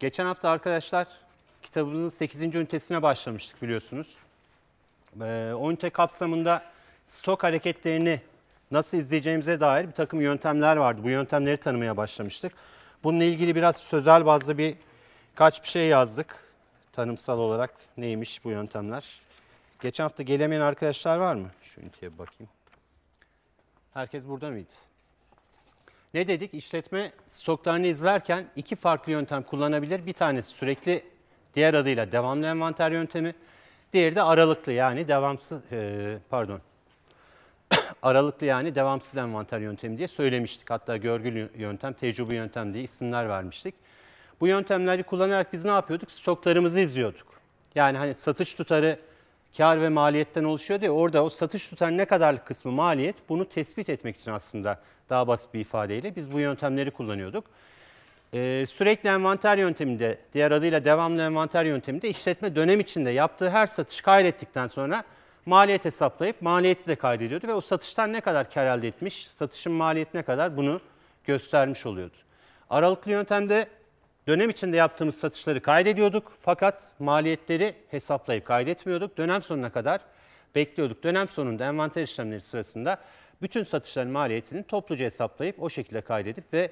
Geçen hafta arkadaşlar kitabımızın 8. ünitesine başlamıştık biliyorsunuz. Ee, o ünite kapsamında stok hareketlerini nasıl izleyeceğimize dair bir takım yöntemler vardı. Bu yöntemleri tanımaya başlamıştık. Bununla ilgili biraz sözel bazda bir kaç bir şey yazdık. Tanımsal olarak neymiş bu yöntemler? Geçen hafta gelemeyen arkadaşlar var mı? Şu üniteye bakayım. Herkes burada mıydı? Ne dedik? İşletme stoklarını izlerken iki farklı yöntem kullanabilir. Bir tanesi sürekli diğer adıyla devamlı envanter yöntemi. Diğeri de aralıklı yani devamsız e, pardon aralıklı yani devamsız envanter yöntemi diye söylemiştik. Hatta görgül yöntem, tecrübe yöntem diye isimler vermiştik. Bu yöntemleri kullanarak biz ne yapıyorduk? Stoklarımızı izliyorduk. Yani hani satış tutarı kar ve maliyetten oluşuyor diye orada o satış tutan ne kadarlık kısmı maliyet bunu tespit etmek için aslında daha basit bir ifadeyle biz bu yöntemleri kullanıyorduk. Ee, sürekli envanter yönteminde diğer adıyla devamlı envanter yönteminde işletme dönem içinde yaptığı her satış kaydettikten sonra maliyet hesaplayıp maliyeti de kaydediyordu ve o satıştan ne kadar kar elde etmiş, satışın maliyeti ne kadar bunu göstermiş oluyordu. Aralıklı yöntemde Dönem içinde yaptığımız satışları kaydediyorduk fakat maliyetleri hesaplayıp kaydetmiyorduk. Dönem sonuna kadar bekliyorduk. Dönem sonunda envanter işlemleri sırasında bütün satışların maliyetini topluca hesaplayıp o şekilde kaydedip ve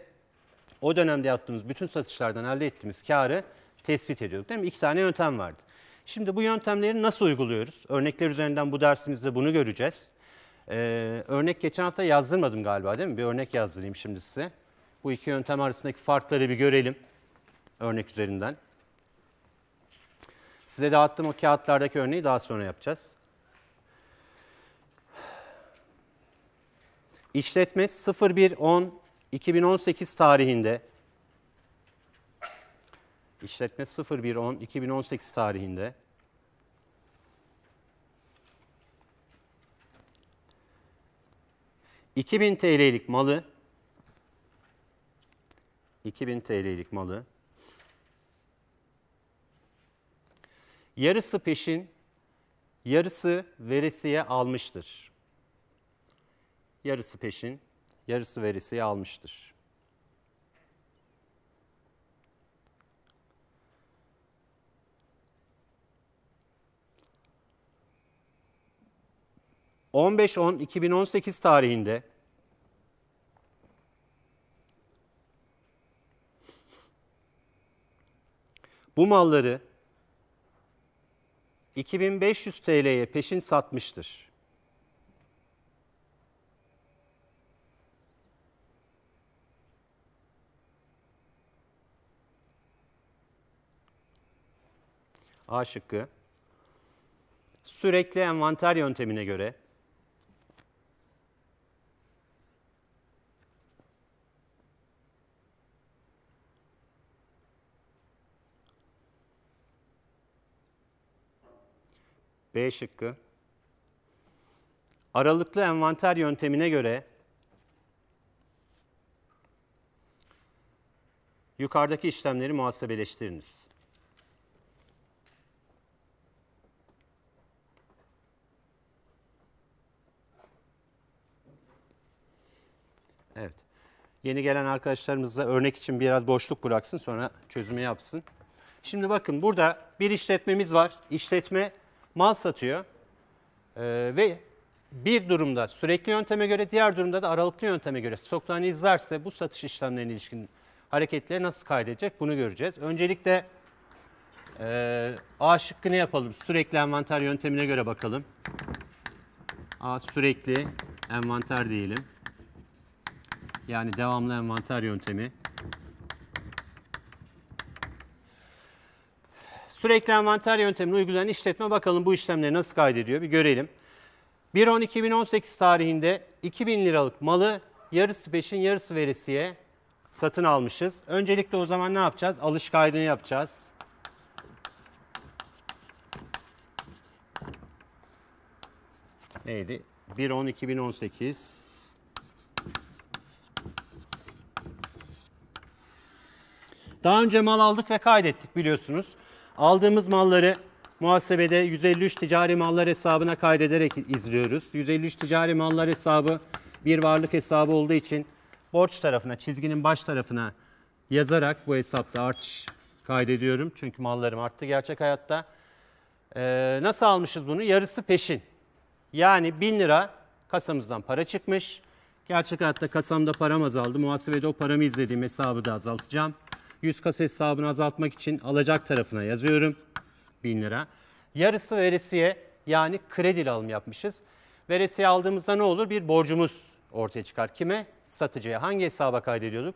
o dönemde yaptığımız bütün satışlardan elde ettiğimiz karı tespit ediyorduk değil mi? İki tane yöntem vardı. Şimdi bu yöntemleri nasıl uyguluyoruz? Örnekler üzerinden bu dersimizde bunu göreceğiz. Ee, örnek geçen hafta yazdırmadım galiba değil mi? Bir örnek yazdırayım şimdi size. Bu iki yöntem arasındaki farkları bir görelim örnek üzerinden. Size dağıttığım o kağıtlardaki örneği daha sonra yapacağız. İşletme 01.10.2018 tarihinde İşletme 01.10.2018 tarihinde ...2000 TL'lik malı... ...2000 TL'lik malı... yarısı peşin, yarısı veresiye almıştır. Yarısı peşin, yarısı veresiye almıştır. ...15-10-2018 tarihinde bu malları 2500 TL'ye peşin satmıştır. A şıkkı. Sürekli envanter yöntemine göre B şıkkı. Aralıklı envanter yöntemine göre yukarıdaki işlemleri muhasebeleştiriniz. Evet. Yeni gelen arkadaşlarımızla örnek için biraz boşluk bıraksın sonra çözümü yapsın. Şimdi bakın burada bir işletmemiz var. İşletme mal satıyor e, ve bir durumda sürekli yönteme göre diğer durumda da aralıklı yönteme göre stoklarını izlerse bu satış işlemlerine ilişkin hareketleri nasıl kaydedecek bunu göreceğiz. Öncelikle e, A şıkkı ne yapalım? Sürekli envanter yöntemine göre bakalım. A sürekli envanter diyelim. Yani devamlı envanter yöntemi. Sürekli envanter yöntemini uygulayan işletme bakalım bu işlemleri nasıl kaydediyor bir görelim. 1.10.2018 tarihinde 2000 liralık malı yarısı peşin yarısı veresiye satın almışız. Öncelikle o zaman ne yapacağız? Alış kaydını yapacağız. Neydi? 1.10.2018 Daha önce mal aldık ve kaydettik biliyorsunuz. Aldığımız malları muhasebede 153 ticari mallar hesabına kaydederek izliyoruz. 153 ticari mallar hesabı bir varlık hesabı olduğu için borç tarafına, çizginin baş tarafına yazarak bu hesapta artış kaydediyorum. Çünkü mallarım arttı gerçek hayatta. Ee, nasıl almışız bunu? Yarısı peşin. Yani 1000 lira kasamızdan para çıkmış. Gerçek hayatta kasamda param azaldı. Muhasebede o paramı izlediğim hesabı da azaltacağım. 100 kas hesabını azaltmak için alacak tarafına yazıyorum 1000 lira. Yarısı veresiye yani krediyle alım yapmışız. Veresiye aldığımızda ne olur? Bir borcumuz ortaya çıkar. Kime? Satıcıya. Hangi hesaba kaydediyorduk?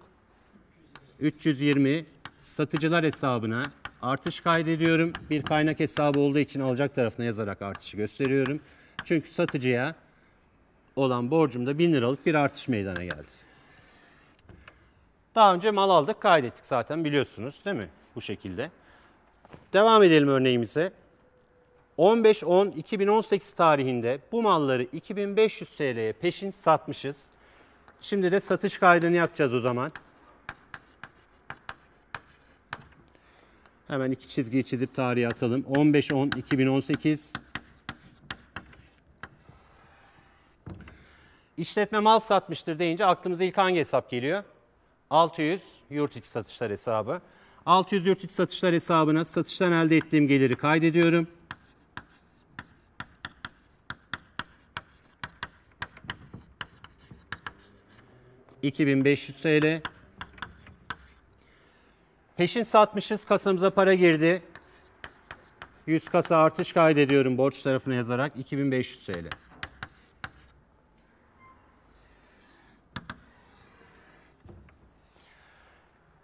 320 satıcılar hesabına artış kaydediyorum. Bir kaynak hesabı olduğu için alacak tarafına yazarak artışı gösteriyorum. Çünkü satıcıya olan borcumda 1000 liralık bir artış meydana geldi. Daha önce mal aldık, kaydettik zaten biliyorsunuz değil mi? Bu şekilde. Devam edelim örneğimize. 15-10-2018 tarihinde bu malları 2500 TL'ye peşin satmışız. Şimdi de satış kaydını yapacağız o zaman. Hemen iki çizgiyi çizip tarihe atalım. 15-10-2018 İşletme mal satmıştır deyince aklımıza ilk hangi hesap geliyor? 600 yurt içi satışlar hesabı. 600 yurt içi satışlar hesabına satıştan elde ettiğim geliri kaydediyorum. ...2500 TL. Peşin satmışız, kasamıza para girdi. 100 kasa artış kaydediyorum borç tarafını yazarak 2500 TL.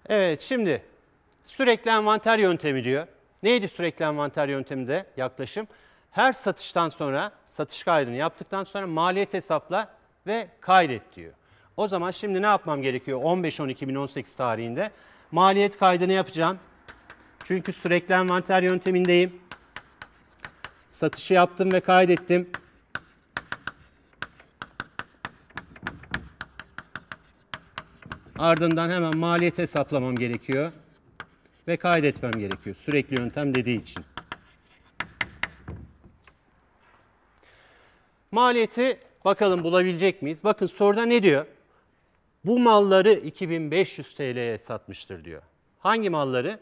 Evet şimdi sürekli envanter yöntemi diyor. Neydi sürekli envanter yönteminde yaklaşım? Her satıştan sonra satış kaydını yaptıktan sonra maliyet hesapla ve kaydet diyor. O zaman şimdi ne yapmam gerekiyor 15-10-2018 tarihinde? Maliyet kaydını yapacağım. Çünkü sürekli envanter yöntemindeyim. Satışı yaptım ve kaydettim. Ardından hemen maliyet hesaplamam gerekiyor. Ve kaydetmem gerekiyor. Sürekli yöntem dediği için. Maliyeti bakalım bulabilecek miyiz? Bakın soruda ne diyor? Bu malları 2500 TL'ye satmıştır diyor. Hangi malları?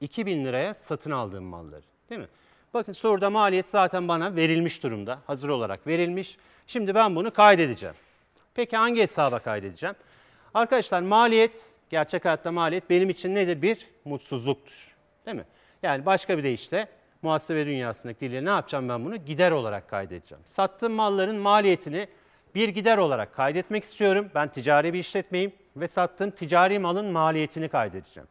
2000 liraya satın aldığım malları. Değil mi? Bakın soruda maliyet zaten bana verilmiş durumda. Hazır olarak verilmiş. Şimdi ben bunu kaydedeceğim. Peki hangi hesaba kaydedeceğim? Arkadaşlar maliyet, gerçek hayatta maliyet benim için nedir? Bir mutsuzluktur. Değil mi? Yani başka bir deyişle muhasebe dünyasındaki diliyle ne yapacağım ben bunu? Gider olarak kaydedeceğim. Sattığım malların maliyetini bir gider olarak kaydetmek istiyorum. Ben ticari bir işletmeyim ve sattığım ticari malın maliyetini kaydedeceğim.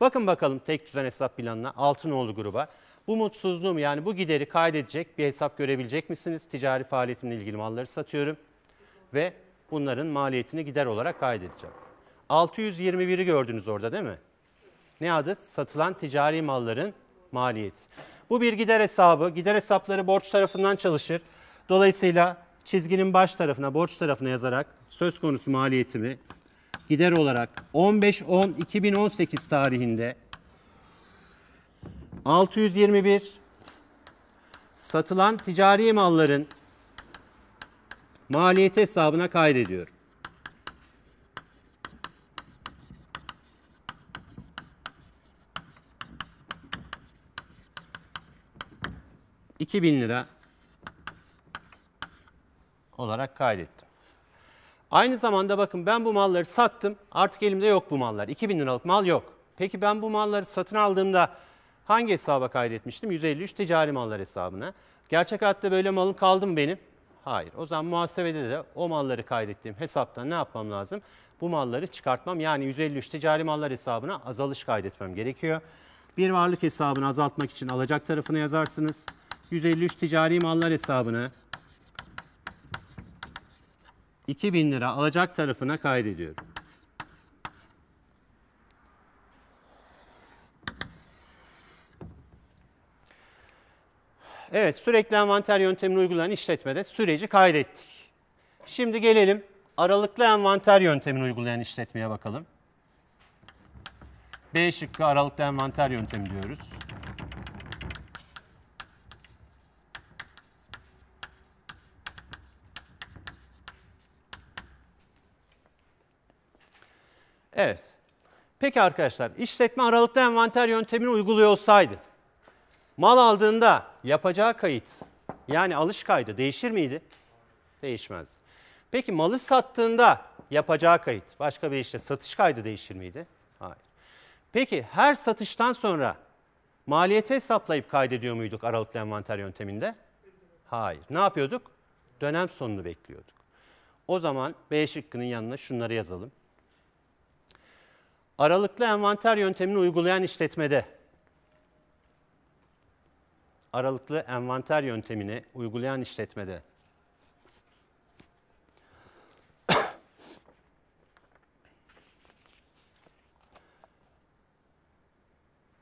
Bakın bakalım tek düzen hesap planına, Altınoğlu gruba. Bu mutsuzluğum yani bu gideri kaydedecek bir hesap görebilecek misiniz? Ticari faaliyetimle ilgili malları satıyorum ve bunların maliyetini gider olarak kaydedeceğim. 621'i gördünüz orada değil mi? Ne adı? Satılan ticari malların maliyet. Bu bir gider hesabı. Gider hesapları borç tarafından çalışır. Dolayısıyla çizginin baş tarafına, borç tarafına yazarak söz konusu maliyetimi gider olarak 15-10-2018 tarihinde 621 satılan ticari malların maliyet hesabına kaydediyorum. İki bin lira olarak kaydettim. Aynı zamanda bakın ben bu malları sattım. Artık elimde yok bu mallar. 2000 liralık mal yok. Peki ben bu malları satın aldığımda hangi hesaba kaydetmiştim? 153 ticari mallar hesabına. Gerçek hayatta böyle malım kaldı mı benim? Hayır. O zaman muhasebede de o malları kaydettiğim hesapta ne yapmam lazım? Bu malları çıkartmam yani 153 ticari mallar hesabına azalış kaydetmem gerekiyor. Bir varlık hesabını azaltmak için alacak tarafını yazarsınız. 153 ticari mallar hesabını 2000 lira alacak tarafına kaydediyorum. Evet sürekli envanter yöntemini uygulayan işletmede süreci kaydettik. Şimdi gelelim aralıklı envanter yöntemini uygulayan işletmeye bakalım. B şıkkı aralıklı envanter yöntemi diyoruz. Evet. Peki arkadaşlar işletme aralıklı envanter yöntemini uyguluyor olsaydı Mal aldığında yapacağı kayıt yani alış kaydı değişir miydi? Değişmez. Peki malı sattığında yapacağı kayıt başka bir işte satış kaydı değişir miydi? Hayır. Peki her satıştan sonra maliyeti hesaplayıp kaydediyor muyduk aralıklı envanter yönteminde? Hayır. Ne yapıyorduk? Dönem sonunu bekliyorduk. O zaman B şıkkının yanına şunları yazalım. Aralıklı envanter yöntemini uygulayan işletmede aralıklı envanter yöntemini uygulayan işletmede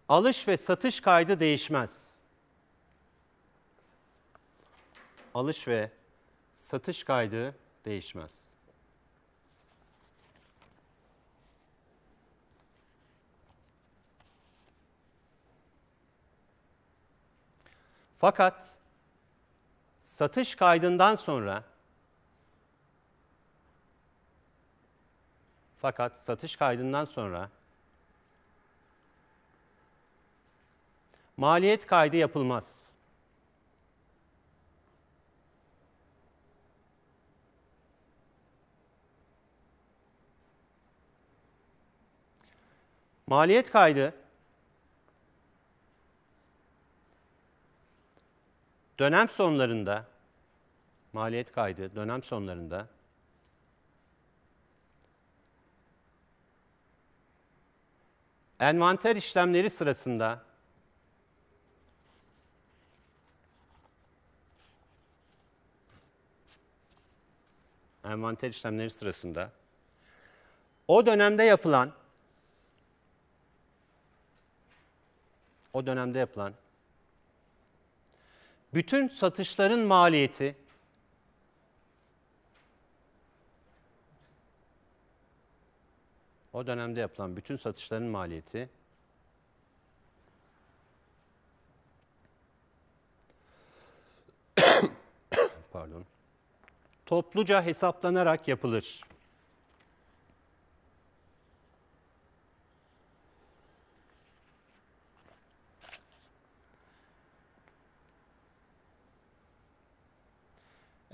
alış ve satış kaydı değişmez. Alış ve satış kaydı değişmez. Fakat satış kaydından sonra fakat satış kaydından sonra maliyet kaydı yapılmaz. Maliyet kaydı Dönem sonlarında maliyet kaydı dönem sonlarında envanter işlemleri sırasında envanter işlemleri sırasında o dönemde yapılan o dönemde yapılan bütün satışların maliyeti o dönemde yapılan bütün satışların maliyeti pardon topluca hesaplanarak yapılır.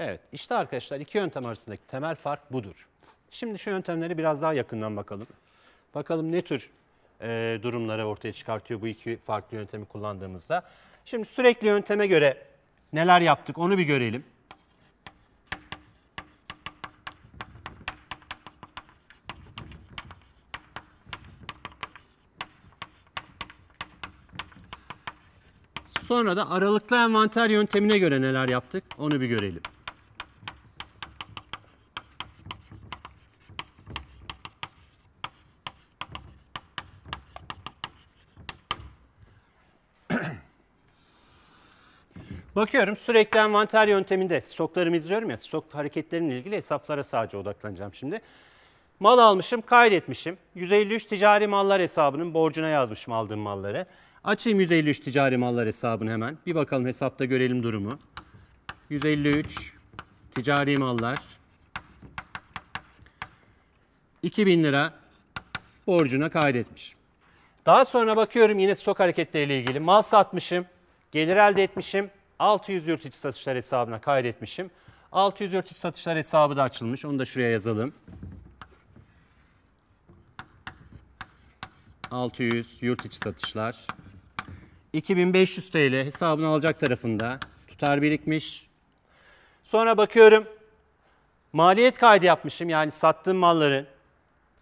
Evet işte arkadaşlar iki yöntem arasındaki temel fark budur. Şimdi şu yöntemleri biraz daha yakından bakalım. Bakalım ne tür e, durumları ortaya çıkartıyor bu iki farklı yöntemi kullandığımızda. Şimdi sürekli yönteme göre neler yaptık onu bir görelim. Sonra da aralıklı envanter yöntemine göre neler yaptık onu bir görelim. bakıyorum sürekli envanter yönteminde stoklarımı izliyorum ya stok hareketlerimle ilgili hesaplara sadece odaklanacağım şimdi. Mal almışım kaydetmişim. 153 ticari mallar hesabının borcuna yazmışım aldığım malları. Açayım 153 ticari mallar hesabını hemen. Bir bakalım hesapta görelim durumu. 153 ticari mallar. 2000 lira borcuna kaydetmiş. Daha sonra bakıyorum yine stok hareketleriyle ilgili. Mal satmışım, gelir elde etmişim, 600 yurt içi satışlar hesabına kaydetmişim. 600 yurt içi satışlar hesabı da açılmış. Onu da şuraya yazalım. 600 yurt içi satışlar. 2500 TL hesabını alacak tarafında tutar birikmiş. Sonra bakıyorum maliyet kaydı yapmışım. Yani sattığım malları,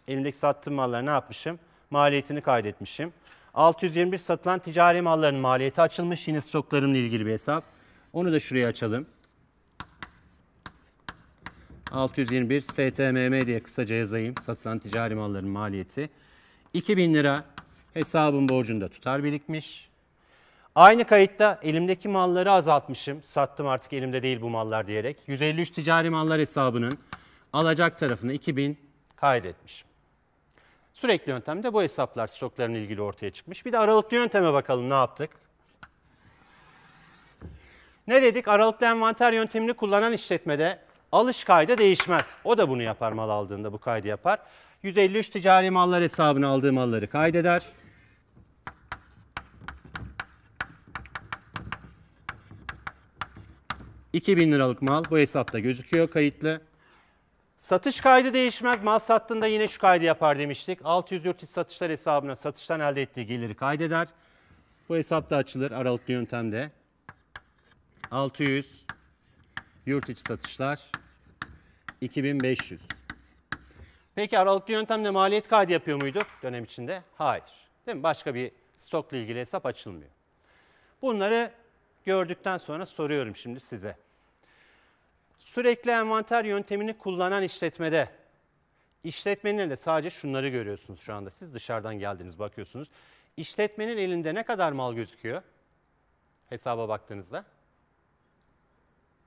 elimdeki sattığım malları ne yapmışım? Maliyetini kaydetmişim. 621 satılan ticari malların maliyeti açılmış. Yine stoklarımla ilgili bir hesap. Onu da şuraya açalım. 621 STMM diye kısaca yazayım. Satılan ticari malların maliyeti. 2000 lira hesabın borcunda tutar birikmiş. Aynı kayıtta elimdeki malları azaltmışım. Sattım artık elimde değil bu mallar diyerek. 153 ticari mallar hesabının alacak tarafını 2000 kaydetmişim. Sürekli yöntemde bu hesaplar stoklarla ilgili ortaya çıkmış. Bir de aralıklı yönteme bakalım ne yaptık. Ne dedik? Aralıklı envanter yöntemini kullanan işletmede alış kaydı değişmez. O da bunu yapar mal aldığında bu kaydı yapar. 153 ticari mallar hesabına aldığı malları kaydeder. bin liralık mal bu hesapta gözüküyor kayıtlı. Satış kaydı değişmez. Mal sattığında yine şu kaydı yapar demiştik. 600 yurt satışlar hesabına satıştan elde ettiği geliri kaydeder. Bu hesap da açılır aralıklı yöntemde. 600 yurt içi satışlar 2500. Peki aralıklı yöntemde maliyet kaydı yapıyor muyduk dönem içinde? Hayır. Değil mi? Başka bir stokla ilgili hesap açılmıyor. Bunları gördükten sonra soruyorum şimdi size. Sürekli envanter yöntemini kullanan işletmede, işletmenin de sadece şunları görüyorsunuz şu anda. Siz dışarıdan geldiniz bakıyorsunuz. İşletmenin elinde ne kadar mal gözüküyor hesaba baktığınızda?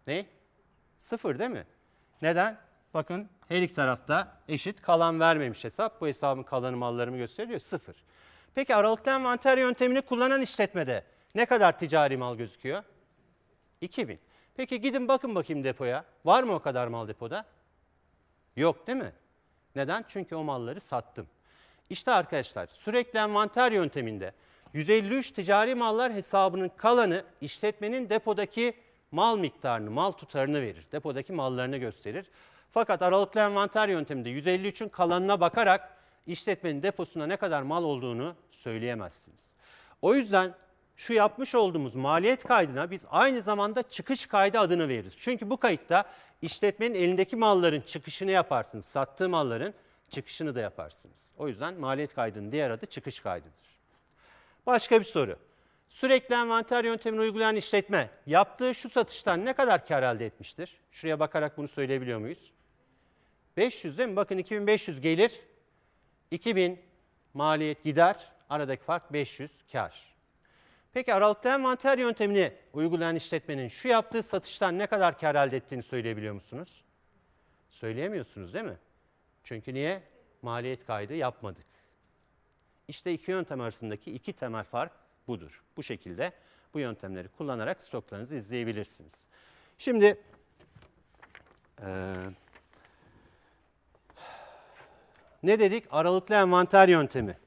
Ne? Sıfır değil mi? Neden? Bakın her iki tarafta eşit kalan vermemiş hesap. Bu hesabın kalanı mallarımı gösteriyor. Sıfır. Peki aralıklı envanter yöntemini kullanan işletmede ne kadar ticari mal gözüküyor? 2000. Peki gidin bakın bakayım depoya. Var mı o kadar mal depoda? Yok değil mi? Neden? Çünkü o malları sattım. İşte arkadaşlar sürekli envanter yönteminde 153 ticari mallar hesabının kalanı işletmenin depodaki mal miktarını, mal tutarını verir. Depodaki mallarını gösterir. Fakat aralıklı envanter yönteminde 153'ün kalanına bakarak işletmenin deposunda ne kadar mal olduğunu söyleyemezsiniz. O yüzden şu yapmış olduğumuz maliyet kaydına biz aynı zamanda çıkış kaydı adını veririz. Çünkü bu kayıtta işletmenin elindeki malların çıkışını yaparsınız, sattığı malların çıkışını da yaparsınız. O yüzden maliyet kaydının diğer adı çıkış kaydıdır. Başka bir soru. Sürekli envanter yöntemini uygulayan işletme yaptığı şu satıştan ne kadar kar elde etmiştir? Şuraya bakarak bunu söyleyebiliyor muyuz? 500 değil mi? Bakın 2500 gelir, 2000 maliyet gider, aradaki fark 500 kar. Peki aralıklı envanter yöntemini uygulayan işletmenin şu yaptığı satıştan ne kadar kar elde ettiğini söyleyebiliyor musunuz? Söyleyemiyorsunuz değil mi? Çünkü niye? Maliyet kaydı yapmadık. İşte iki yöntem arasındaki iki temel fark budur. Bu şekilde bu yöntemleri kullanarak stoklarınızı izleyebilirsiniz. Şimdi e, ne dedik? Aralıklı envanter yöntemi.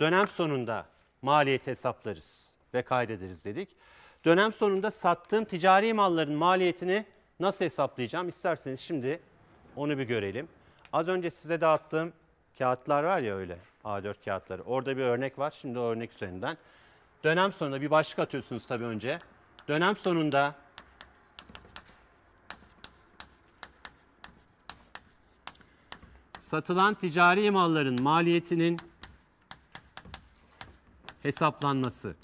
Dönem sonunda maliyet hesaplarız ve kaydederiz dedik. Dönem sonunda sattığım ticari malların maliyetini nasıl hesaplayacağım? İsterseniz şimdi onu bir görelim. Az önce size dağıttığım kağıtlar var ya öyle A4 kağıtları. Orada bir örnek var. Şimdi o örnek üzerinden. Dönem sonunda bir başlık atıyorsunuz tabii önce. Dönem sonunda satılan ticari malların maliyetinin hesaplanması.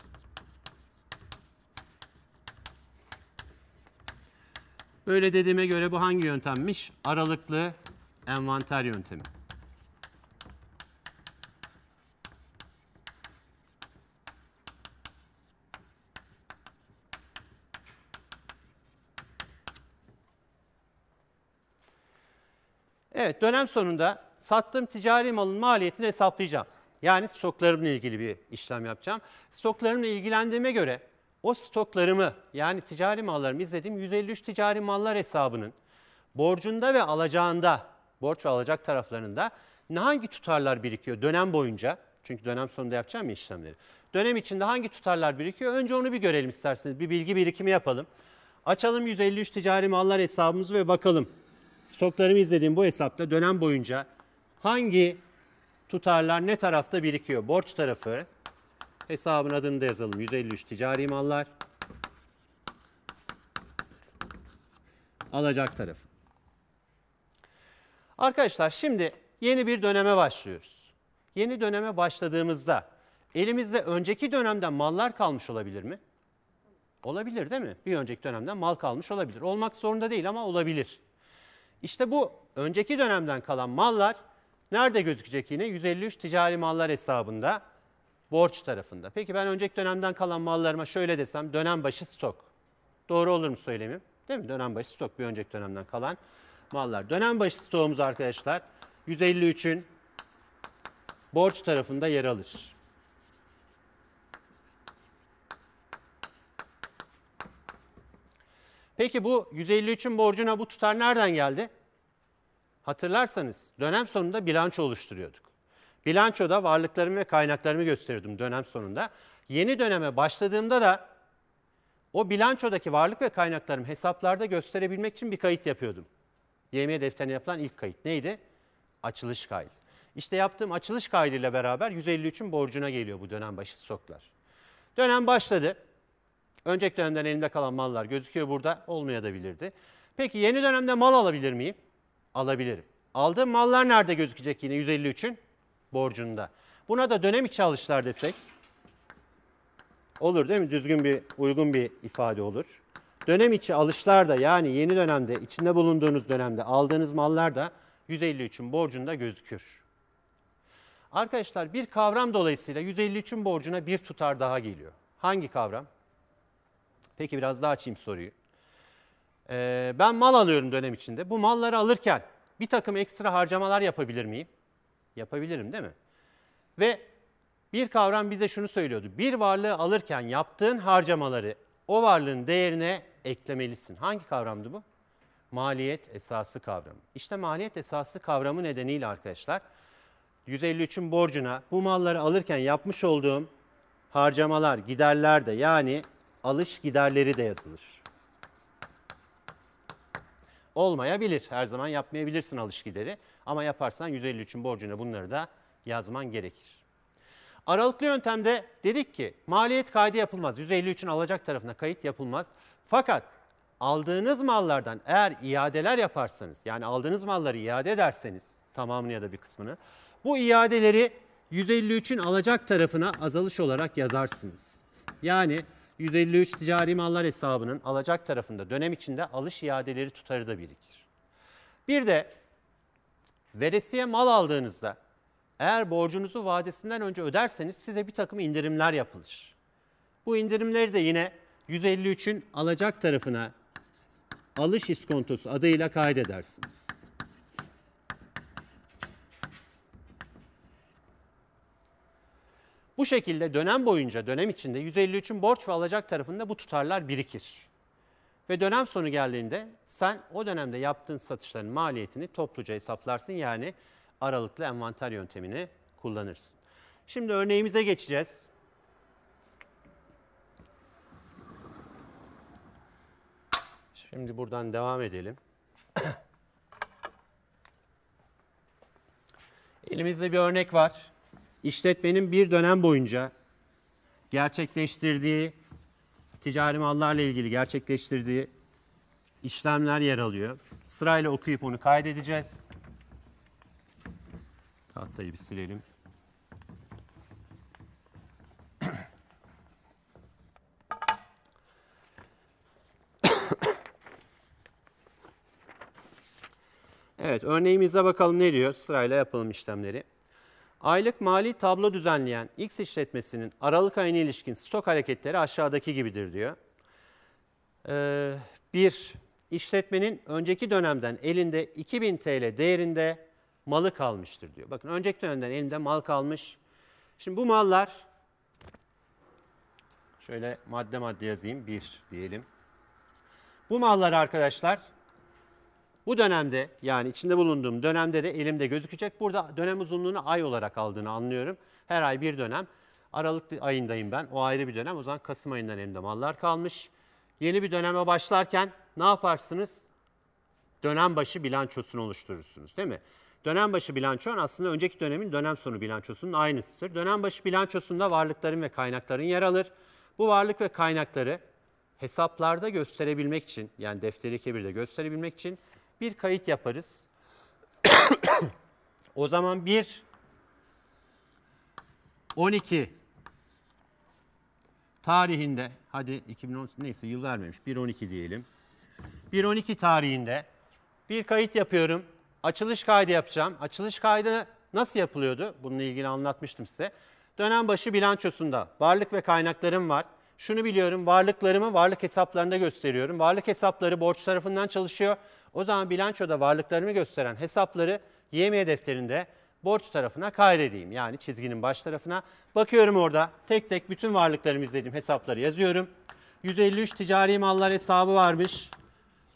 Böyle dediğime göre bu hangi yöntemmiş? Aralıklı envanter yöntemi. Evet dönem sonunda sattığım ticari malın maliyetini hesaplayacağım. Yani stoklarımla ilgili bir işlem yapacağım. Stoklarımla ilgilendiğime göre o stoklarımı yani ticari mallarımı izledim 153 ticari mallar hesabının borcunda ve alacağında, borç ve alacak taraflarında hangi tutarlar birikiyor dönem boyunca? Çünkü dönem sonunda yapacağım ya işlemleri. Dönem içinde hangi tutarlar birikiyor? Önce onu bir görelim isterseniz. Bir bilgi birikimi yapalım. Açalım 153 ticari mallar hesabımızı ve bakalım. Stoklarımı izlediğim bu hesapta dönem boyunca hangi tutarlar ne tarafta birikiyor? Borç tarafı, Hesabın adını da yazalım. 153 ticari mallar. Alacak tarafı. Arkadaşlar şimdi yeni bir döneme başlıyoruz. Yeni döneme başladığımızda elimizde önceki dönemden mallar kalmış olabilir mi? Olabilir değil mi? Bir önceki dönemden mal kalmış olabilir. Olmak zorunda değil ama olabilir. İşte bu önceki dönemden kalan mallar nerede gözükecek yine? 153 ticari mallar hesabında borç tarafında. Peki ben önceki dönemden kalan mallarıma şöyle desem dönem başı stok. Doğru olur mu söylemim? Değil mi? Dönem başı stok bir önceki dönemden kalan mallar. Dönem başı stoğumuz arkadaşlar 153'ün borç tarafında yer alır. Peki bu 153'ün borcuna bu tutar nereden geldi? Hatırlarsanız dönem sonunda bilanço oluşturuyorduk. Bilançoda varlıklarımı ve kaynaklarımı gösterirdim dönem sonunda. Yeni döneme başladığımda da o bilançodaki varlık ve kaynaklarımı hesaplarda gösterebilmek için bir kayıt yapıyordum. YME defterine yapılan ilk kayıt neydi? Açılış kaydı. İşte yaptığım açılış kaydıyla beraber 153'ün borcuna geliyor bu dönem başı stoklar. Dönem başladı. Önceki dönemden elimde kalan mallar gözüküyor burada. Olmayabilirdi. Peki yeni dönemde mal alabilir miyim? Alabilirim. Aldığım mallar nerede gözükecek yine 153'ün? borcunda. Buna da dönem içi alışlar desek olur değil mi? Düzgün bir, uygun bir ifade olur. Dönem içi alışlar da yani yeni dönemde, içinde bulunduğunuz dönemde aldığınız mallar da 153'ün borcunda gözükür. Arkadaşlar bir kavram dolayısıyla 153'ün borcuna bir tutar daha geliyor. Hangi kavram? Peki biraz daha açayım soruyu. Ee, ben mal alıyorum dönem içinde. Bu malları alırken bir takım ekstra harcamalar yapabilir miyim? Yapabilirim değil mi? Ve bir kavram bize şunu söylüyordu. Bir varlığı alırken yaptığın harcamaları o varlığın değerine eklemelisin. Hangi kavramdı bu? Maliyet esası kavramı. İşte maliyet esası kavramı nedeniyle arkadaşlar 153'ün borcuna bu malları alırken yapmış olduğum harcamalar, giderler de yani alış giderleri de yazılır. Olmayabilir. Her zaman yapmayabilirsin alış gideri. Ama yaparsan 153'ün borcuna bunları da yazman gerekir. Aralıklı yöntemde dedik ki maliyet kaydı yapılmaz. 153'ün alacak tarafına kayıt yapılmaz. Fakat aldığınız mallardan eğer iadeler yaparsanız yani aldığınız malları iade ederseniz tamamını ya da bir kısmını bu iadeleri 153'ün alacak tarafına azalış olarak yazarsınız. Yani 153 ticari mallar hesabının alacak tarafında dönem içinde alış iadeleri tutarı da birikir. Bir de veresiye mal aldığınızda eğer borcunuzu vadesinden önce öderseniz size bir takım indirimler yapılır. Bu indirimleri de yine 153'ün alacak tarafına alış iskontosu adıyla kaydedersiniz. Bu şekilde dönem boyunca, dönem içinde 153'ün borç ve alacak tarafında bu tutarlar birikir. Ve dönem sonu geldiğinde sen o dönemde yaptığın satışların maliyetini topluca hesaplarsın. Yani aralıklı envanter yöntemini kullanırsın. Şimdi örneğimize geçeceğiz. Şimdi buradan devam edelim. Elimizde bir örnek var. İşletmenin bir dönem boyunca gerçekleştirdiği ticari mallarla ilgili gerçekleştirdiği işlemler yer alıyor. Sırayla okuyup onu kaydedeceğiz. Tahtayı bir silelim. Evet örneğimize bakalım ne diyor. Sırayla yapalım işlemleri. Aylık mali tablo düzenleyen X işletmesinin Aralık ayına ilişkin stok hareketleri aşağıdaki gibidir diyor. 1. Ee, bir, işletmenin önceki dönemden elinde 2000 TL değerinde malı kalmıştır diyor. Bakın önceki dönemden elinde mal kalmış. Şimdi bu mallar şöyle madde madde yazayım. bir diyelim. Bu mallar arkadaşlar bu dönemde yani içinde bulunduğum dönemde de elimde gözükecek. Burada dönem uzunluğunu ay olarak aldığını anlıyorum. Her ay bir dönem. Aralık ayındayım ben. O ayrı bir dönem. O zaman Kasım ayından elimde mallar kalmış. Yeni bir döneme başlarken ne yaparsınız? Dönem başı bilançosunu oluşturursunuz değil mi? Dönem başı bilançon aslında önceki dönemin dönem sonu bilançosunun aynısıdır. Dönem başı bilançosunda varlıkların ve kaynakların yer alır. Bu varlık ve kaynakları hesaplarda gösterebilmek için yani defteri kebirde gösterebilmek için bir kayıt yaparız. o zaman 1 12 tarihinde hadi 2010 neyse yıl vermemiş 12 diyelim. 12 tarihinde bir kayıt yapıyorum. Açılış kaydı yapacağım. Açılış kaydı nasıl yapılıyordu? Bununla ilgili anlatmıştım size. Dönem başı bilançosunda varlık ve kaynaklarım var. Şunu biliyorum varlıklarımı varlık hesaplarında gösteriyorum. Varlık hesapları borç tarafından çalışıyor. O zaman bilançoda varlıklarımı gösteren hesapları YM defterinde borç tarafına kaydedeyim. Yani çizginin baş tarafına. Bakıyorum orada tek tek bütün varlıklarımı izlediğim hesapları yazıyorum. 153 ticari mallar hesabı varmış.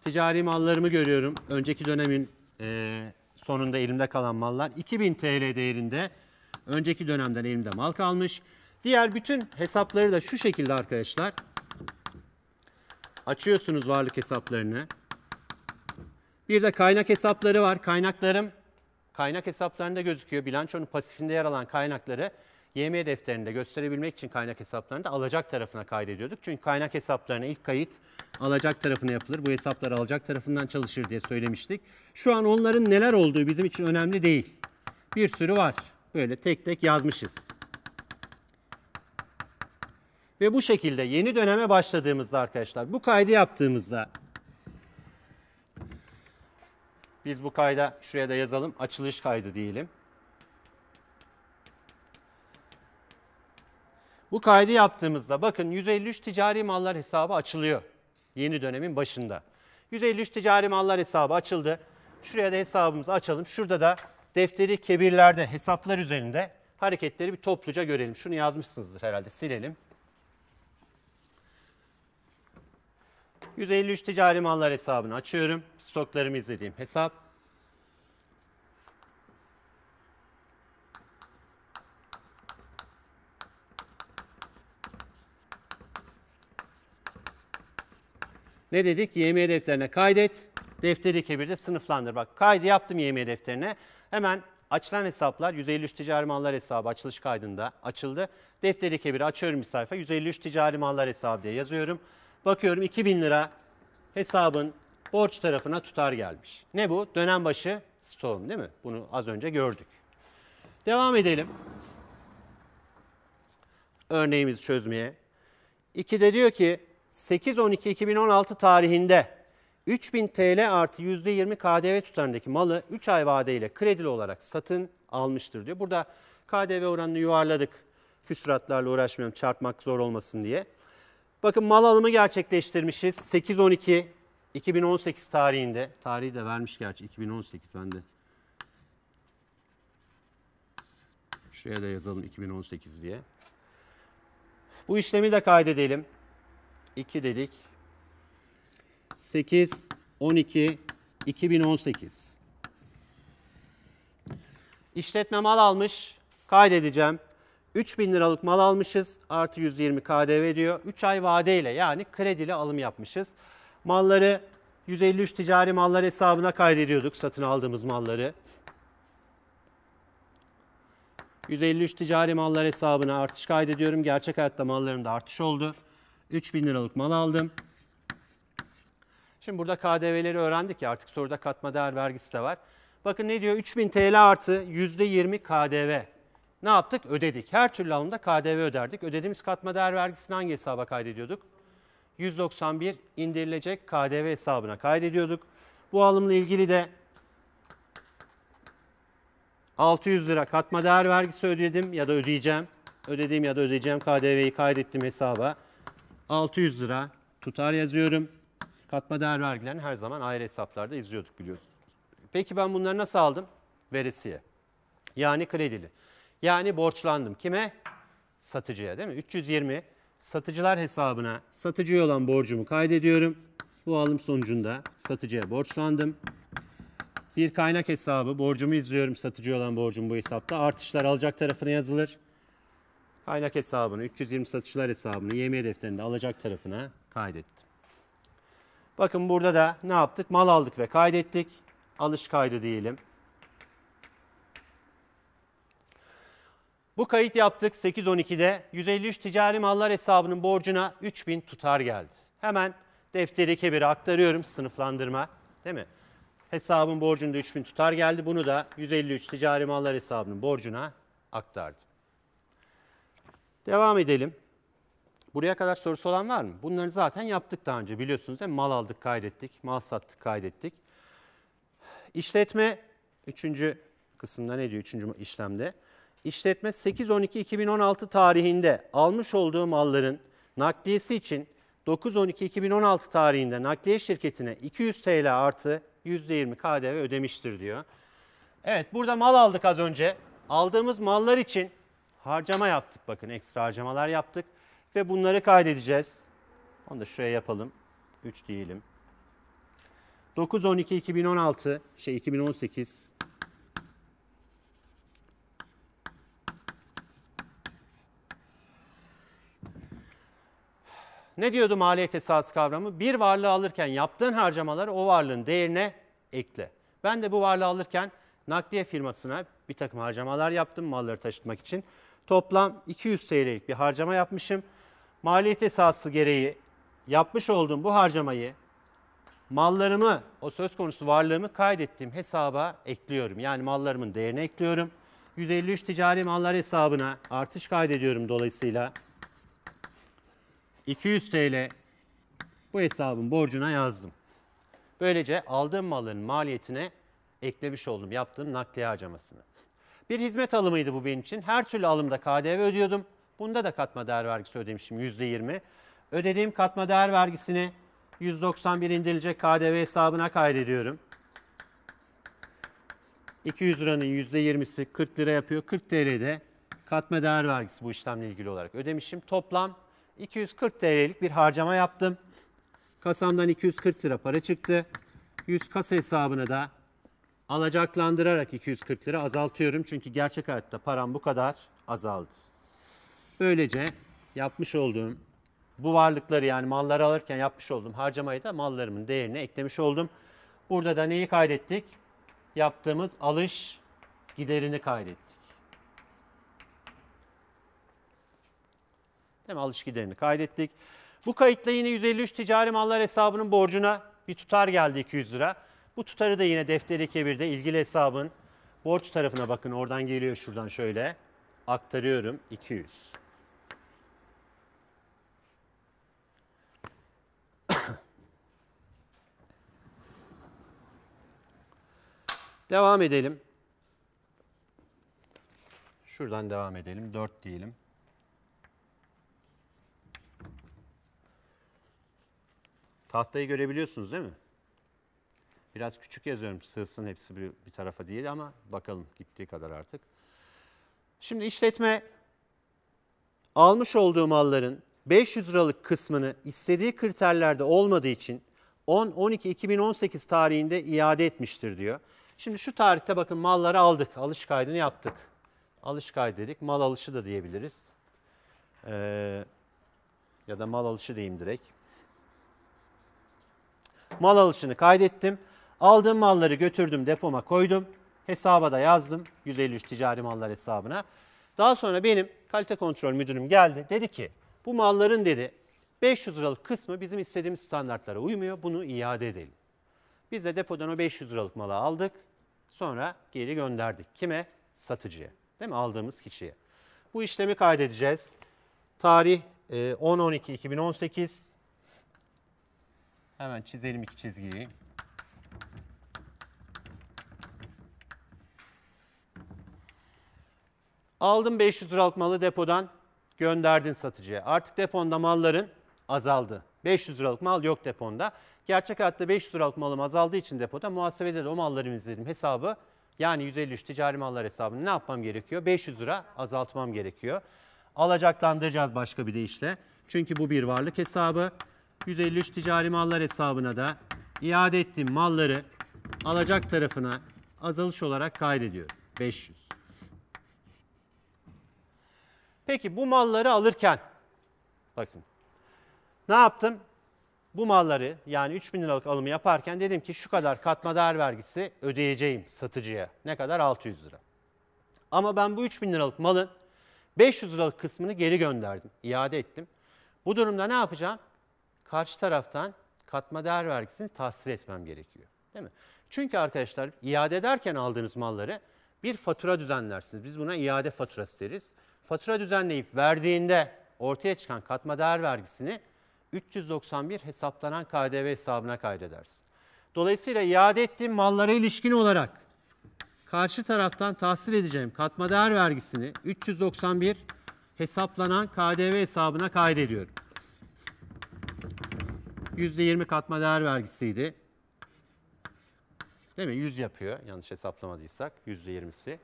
Ticari mallarımı görüyorum. Önceki dönemin e, sonunda elimde kalan mallar. 2000 TL değerinde önceki dönemden elimde mal kalmış. Diğer bütün hesapları da şu şekilde arkadaşlar. Açıyorsunuz varlık hesaplarını. Bir de kaynak hesapları var. Kaynaklarım kaynak hesaplarında gözüküyor. Bilançonun pasifinde yer alan kaynakları YM defterinde gösterebilmek için kaynak hesaplarında alacak tarafına kaydediyorduk. Çünkü kaynak hesaplarına ilk kayıt alacak tarafına yapılır. Bu hesaplar alacak tarafından çalışır diye söylemiştik. Şu an onların neler olduğu bizim için önemli değil. Bir sürü var. Böyle tek tek yazmışız. Ve bu şekilde yeni döneme başladığımızda arkadaşlar bu kaydı yaptığımızda biz bu kayda şuraya da yazalım. Açılış kaydı diyelim. Bu kaydı yaptığımızda bakın 153 ticari mallar hesabı açılıyor. Yeni dönemin başında. 153 ticari mallar hesabı açıldı. Şuraya da hesabımızı açalım. Şurada da defteri kebirlerde hesaplar üzerinde hareketleri bir topluca görelim. Şunu yazmışsınızdır herhalde silelim. 153 ticari mallar hesabını açıyorum. Stoklarımı izlediğim hesap. Ne dedik? YM defterine kaydet. Defteri kebirde sınıflandır. Bak kaydı yaptım YM defterine. Hemen açılan hesaplar 153 ticari mallar hesabı açılış kaydında açıldı. Defteri kebiri açıyorum bir sayfa. 153 ticari mallar hesabı diye yazıyorum. Bakıyorum 2000 lira hesabın borç tarafına tutar gelmiş. Ne bu? Dönem başı stoğum değil mi? Bunu az önce gördük. Devam edelim. Örneğimizi çözmeye. 2 de diyor ki 8-12-2016 tarihinde 3000 TL artı %20 KDV tutarındaki malı 3 ay vadeyle kredili olarak satın almıştır diyor. Burada KDV oranını yuvarladık. Küsuratlarla uğraşmayalım çarpmak zor olmasın diye. Bakın mal alımı gerçekleştirmişiz. 8-12 2018 tarihinde. Tarihi de vermiş gerçi 2018 bende. Şuraya da yazalım 2018 diye. Bu işlemi de kaydedelim. 2 dedik. 8 12 2018. İşletme mal almış. Kaydedeceğim. 3000 liralık mal almışız artı 120 KDV diyor. 3 ay vadeyle yani krediyle alım yapmışız. Malları 153 ticari mallar hesabına kaydediyorduk satın aldığımız malları. 153 ticari mallar hesabına artış kaydediyorum. Gerçek hayatta mallarımda artış oldu. 3000 liralık mal aldım. Şimdi burada KDV'leri öğrendik ya artık soruda katma değer vergisi de var. Bakın ne diyor? 3000 TL artı %20 KDV ne yaptık? Ödedik. Her türlü alımda KDV öderdik. Ödediğimiz katma değer vergisini hangi hesaba kaydediyorduk? 191 indirilecek KDV hesabına kaydediyorduk. Bu alımla ilgili de 600 lira katma değer vergisi ödedim ya da ödeyeceğim. Ödediğim ya da ödeyeceğim KDV'yi kaydettim hesaba. 600 lira tutar yazıyorum. Katma değer vergilerini her zaman ayrı hesaplarda izliyorduk biliyorsunuz. Peki ben bunları nasıl aldım? Veresiye. Yani kredili. Yani borçlandım. Kime? Satıcıya değil mi? 320 satıcılar hesabına satıcıya olan borcumu kaydediyorum. Bu alım sonucunda satıcıya borçlandım. Bir kaynak hesabı borcumu izliyorum satıcıya olan borcum bu hesapta. Artışlar alacak tarafına yazılır. Kaynak hesabını 320 satıcılar hesabını YM defterinde alacak tarafına kaydettim. Bakın burada da ne yaptık? Mal aldık ve kaydettik. Alış kaydı diyelim. Bu kayıt yaptık 8.12'de 153 ticari mallar hesabının borcuna 3000 tutar geldi. Hemen defteri kebiri aktarıyorum sınıflandırma değil mi? Hesabın borcunda 3000 tutar geldi. Bunu da 153 ticari mallar hesabının borcuna aktardım. Devam edelim. Buraya kadar sorusu olan var mı? Bunları zaten yaptık daha önce biliyorsunuz değil mi? Mal aldık kaydettik, mal sattık kaydettik. İşletme 3. kısımda ne diyor 3. işlemde? işletme 8-12-2016 tarihinde almış olduğu malların nakliyesi için 9-12-2016 tarihinde nakliye şirketine 200 TL artı %20 KDV ödemiştir diyor. Evet burada mal aldık az önce. Aldığımız mallar için harcama yaptık bakın ekstra harcamalar yaptık ve bunları kaydedeceğiz. Onu da şuraya yapalım. 3 diyelim. 9-12-2016 şey 2018 ne diyordu maliyet esas kavramı? Bir varlığı alırken yaptığın harcamaları o varlığın değerine ekle. Ben de bu varlığı alırken nakliye firmasına bir takım harcamalar yaptım malları taşıtmak için. Toplam 200 TL'lik bir harcama yapmışım. Maliyet esası gereği yapmış olduğum bu harcamayı mallarımı, o söz konusu varlığımı kaydettiğim hesaba ekliyorum. Yani mallarımın değerine ekliyorum. 153 ticari mallar hesabına artış kaydediyorum dolayısıyla. 200 TL bu hesabın borcuna yazdım. Böylece aldığım malın maliyetine eklemiş oldum yaptığım nakliye harcamasını. Bir hizmet alımıydı bu benim için. Her türlü alımda KDV ödüyordum. Bunda da katma değer vergisi ödemişim %20. Ödediğim katma değer vergisini 191 indirilecek KDV hesabına kaydediyorum. 200 liranın %20'si 40 lira yapıyor. 40 TL'de katma değer vergisi bu işlemle ilgili olarak ödemişim. Toplam 240 TL'lik bir harcama yaptım. Kasamdan 240 lira para çıktı. 100 kas hesabını da alacaklandırarak 240 lira azaltıyorum. Çünkü gerçek hayatta param bu kadar azaldı. Böylece yapmış olduğum bu varlıkları yani malları alırken yapmış olduğum harcamayı da mallarımın değerine eklemiş oldum. Burada da neyi kaydettik? Yaptığımız alış giderini kaydettik. Değil mi? Alış giderini kaydettik. Bu kayıtla yine 153 ticari mallar hesabının borcuna bir tutar geldi 200 lira. Bu tutarı da yine defteri kebirde ilgili hesabın borç tarafına bakın oradan geliyor şuradan şöyle. Aktarıyorum 200. devam edelim. Şuradan devam edelim. 4 diyelim. Tahtayı görebiliyorsunuz değil mi? Biraz küçük yazıyorum sığsın hepsi bir, bir tarafa değil ama bakalım gittiği kadar artık. Şimdi işletme almış olduğu malların 500 liralık kısmını istediği kriterlerde olmadığı için 10-12-2018 tarihinde iade etmiştir diyor. Şimdi şu tarihte bakın malları aldık, alış kaydını yaptık. Alış kaydı dedik, mal alışı da diyebiliriz. Ee, ya da mal alışı diyeyim direkt mal alışını kaydettim. Aldığım malları götürdüm depoma koydum. Hesaba da yazdım 153 ticari mallar hesabına. Daha sonra benim kalite kontrol müdürüm geldi. Dedi ki bu malların dedi 500 liralık kısmı bizim istediğimiz standartlara uymuyor. Bunu iade edelim. Biz de depodan o 500 liralık malı aldık. Sonra geri gönderdik. Kime? Satıcıya. Değil mi? Aldığımız kişiye. Bu işlemi kaydedeceğiz. Tarih 10-12-2018 e, Hemen çizelim iki çizgiyi. Aldın 500 liralık malı depodan gönderdin satıcıya. Artık deponda malların azaldı. 500 liralık mal yok deponda. Gerçek hayatta 500 liralık malım azaldığı için depoda muhasebede de o malları izledim hesabı. Yani 153 ticari mallar hesabını ne yapmam gerekiyor? 500 lira azaltmam gerekiyor. Alacaklandıracağız başka bir deyişle. Çünkü bu bir varlık hesabı. 153 ticari mallar hesabına da iade ettiğim malları alacak tarafına azalış olarak kaydediyor. 500. Peki bu malları alırken bakın ne yaptım? Bu malları yani 3 bin liralık alımı yaparken dedim ki şu kadar katma değer vergisi ödeyeceğim satıcıya. Ne kadar? 600 lira. Ama ben bu 3 bin liralık malın 500 liralık kısmını geri gönderdim, iade ettim. Bu durumda ne yapacağım? karşı taraftan katma değer vergisini tahsil etmem gerekiyor. Değil mi? Çünkü arkadaşlar iade ederken aldığınız malları bir fatura düzenlersiniz. Biz buna iade faturası deriz. Fatura düzenleyip verdiğinde ortaya çıkan katma değer vergisini 391 hesaplanan KDV hesabına kaydedersin. Dolayısıyla iade ettiğim mallara ilişkin olarak karşı taraftan tahsil edeceğim katma değer vergisini 391 hesaplanan KDV hesabına kaydediyorum. %20 katma değer vergisiydi. Değil mi? 100 yapıyor yanlış hesaplamadıysak %20'si.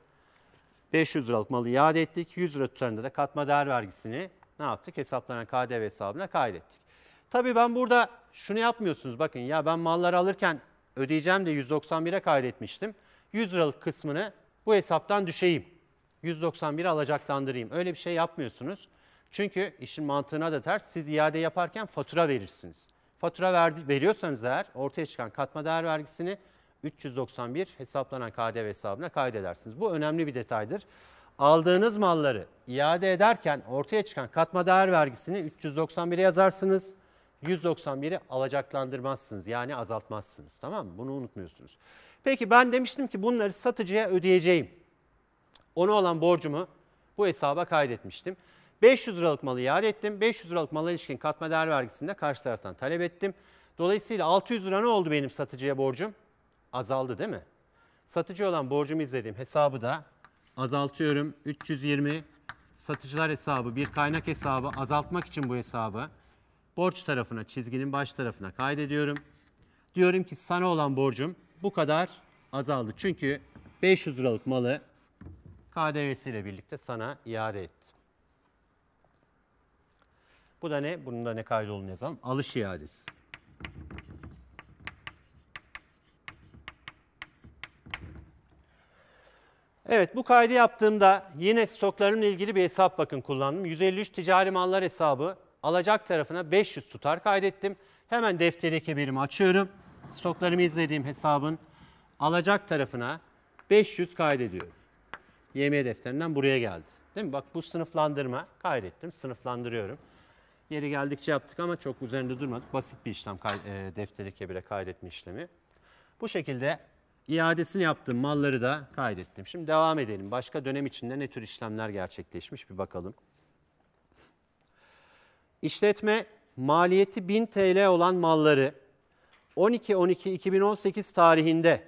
500 liralık malı iade ettik. 100 lira tutarında da katma değer vergisini ne yaptık? Hesaplanan KDV hesabına kaydettik. Tabii ben burada şunu yapmıyorsunuz. Bakın ya ben malları alırken ödeyeceğim de 191'e kaydetmiştim. 100 liralık kısmını bu hesaptan düşeyim. 191 alacaklandırayım. Öyle bir şey yapmıyorsunuz. Çünkü işin mantığına da ters. Siz iade yaparken fatura verirsiniz. Fatura verdi, veriyorsanız eğer ortaya çıkan katma değer vergisini 391 hesaplanan KDV hesabına kaydedersiniz. Bu önemli bir detaydır. Aldığınız malları iade ederken ortaya çıkan katma değer vergisini 391'e yazarsınız. 191'i alacaklandırmazsınız yani azaltmazsınız tamam mı? Bunu unutmuyorsunuz. Peki ben demiştim ki bunları satıcıya ödeyeceğim. Ona olan borcumu bu hesaba kaydetmiştim. 500 liralık malı iade ettim. 500 liralık mala ilişkin katma değer vergisinde de karşı taraftan talep ettim. Dolayısıyla 600 lira ne oldu benim satıcıya borcum? Azaldı değil mi? Satıcı olan borcumu izlediğim hesabı da azaltıyorum. 320 satıcılar hesabı, bir kaynak hesabı azaltmak için bu hesabı borç tarafına, çizginin baş tarafına kaydediyorum. Diyorum ki sana olan borcum bu kadar azaldı. Çünkü 500 liralık malı KDV'siyle birlikte sana iade etti. Bu da ne? Bunun da ne kaydolunu yazalım? Alış iadesi. Evet bu kaydı yaptığımda yine stoklarımla ilgili bir hesap bakın kullandım. 153 ticari mallar hesabı alacak tarafına 500 tutar kaydettim. Hemen defteri keberimi açıyorum. Stoklarımı izlediğim hesabın alacak tarafına 500 kaydediyorum. YM defterinden buraya geldi. Değil mi? Bak bu sınıflandırma kaydettim, sınıflandırıyorum. Yeri geldikçe yaptık ama çok üzerinde durmadık. Basit bir işlem e, defteri kebire kaydetme işlemi. Bu şekilde iadesini yaptığım malları da kaydettim. Şimdi devam edelim. Başka dönem içinde ne tür işlemler gerçekleşmiş bir bakalım. İşletme maliyeti 1000 TL olan malları 12-12-2018 tarihinde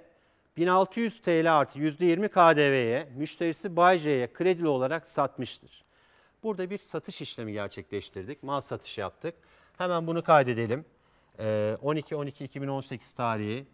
1600 TL artı %20 KDV'ye müşterisi Bayce'ye kredili olarak satmıştır. Burada bir satış işlemi gerçekleştirdik. Mal satışı yaptık. Hemen bunu kaydedelim. 12-12-2018 ee, tarihi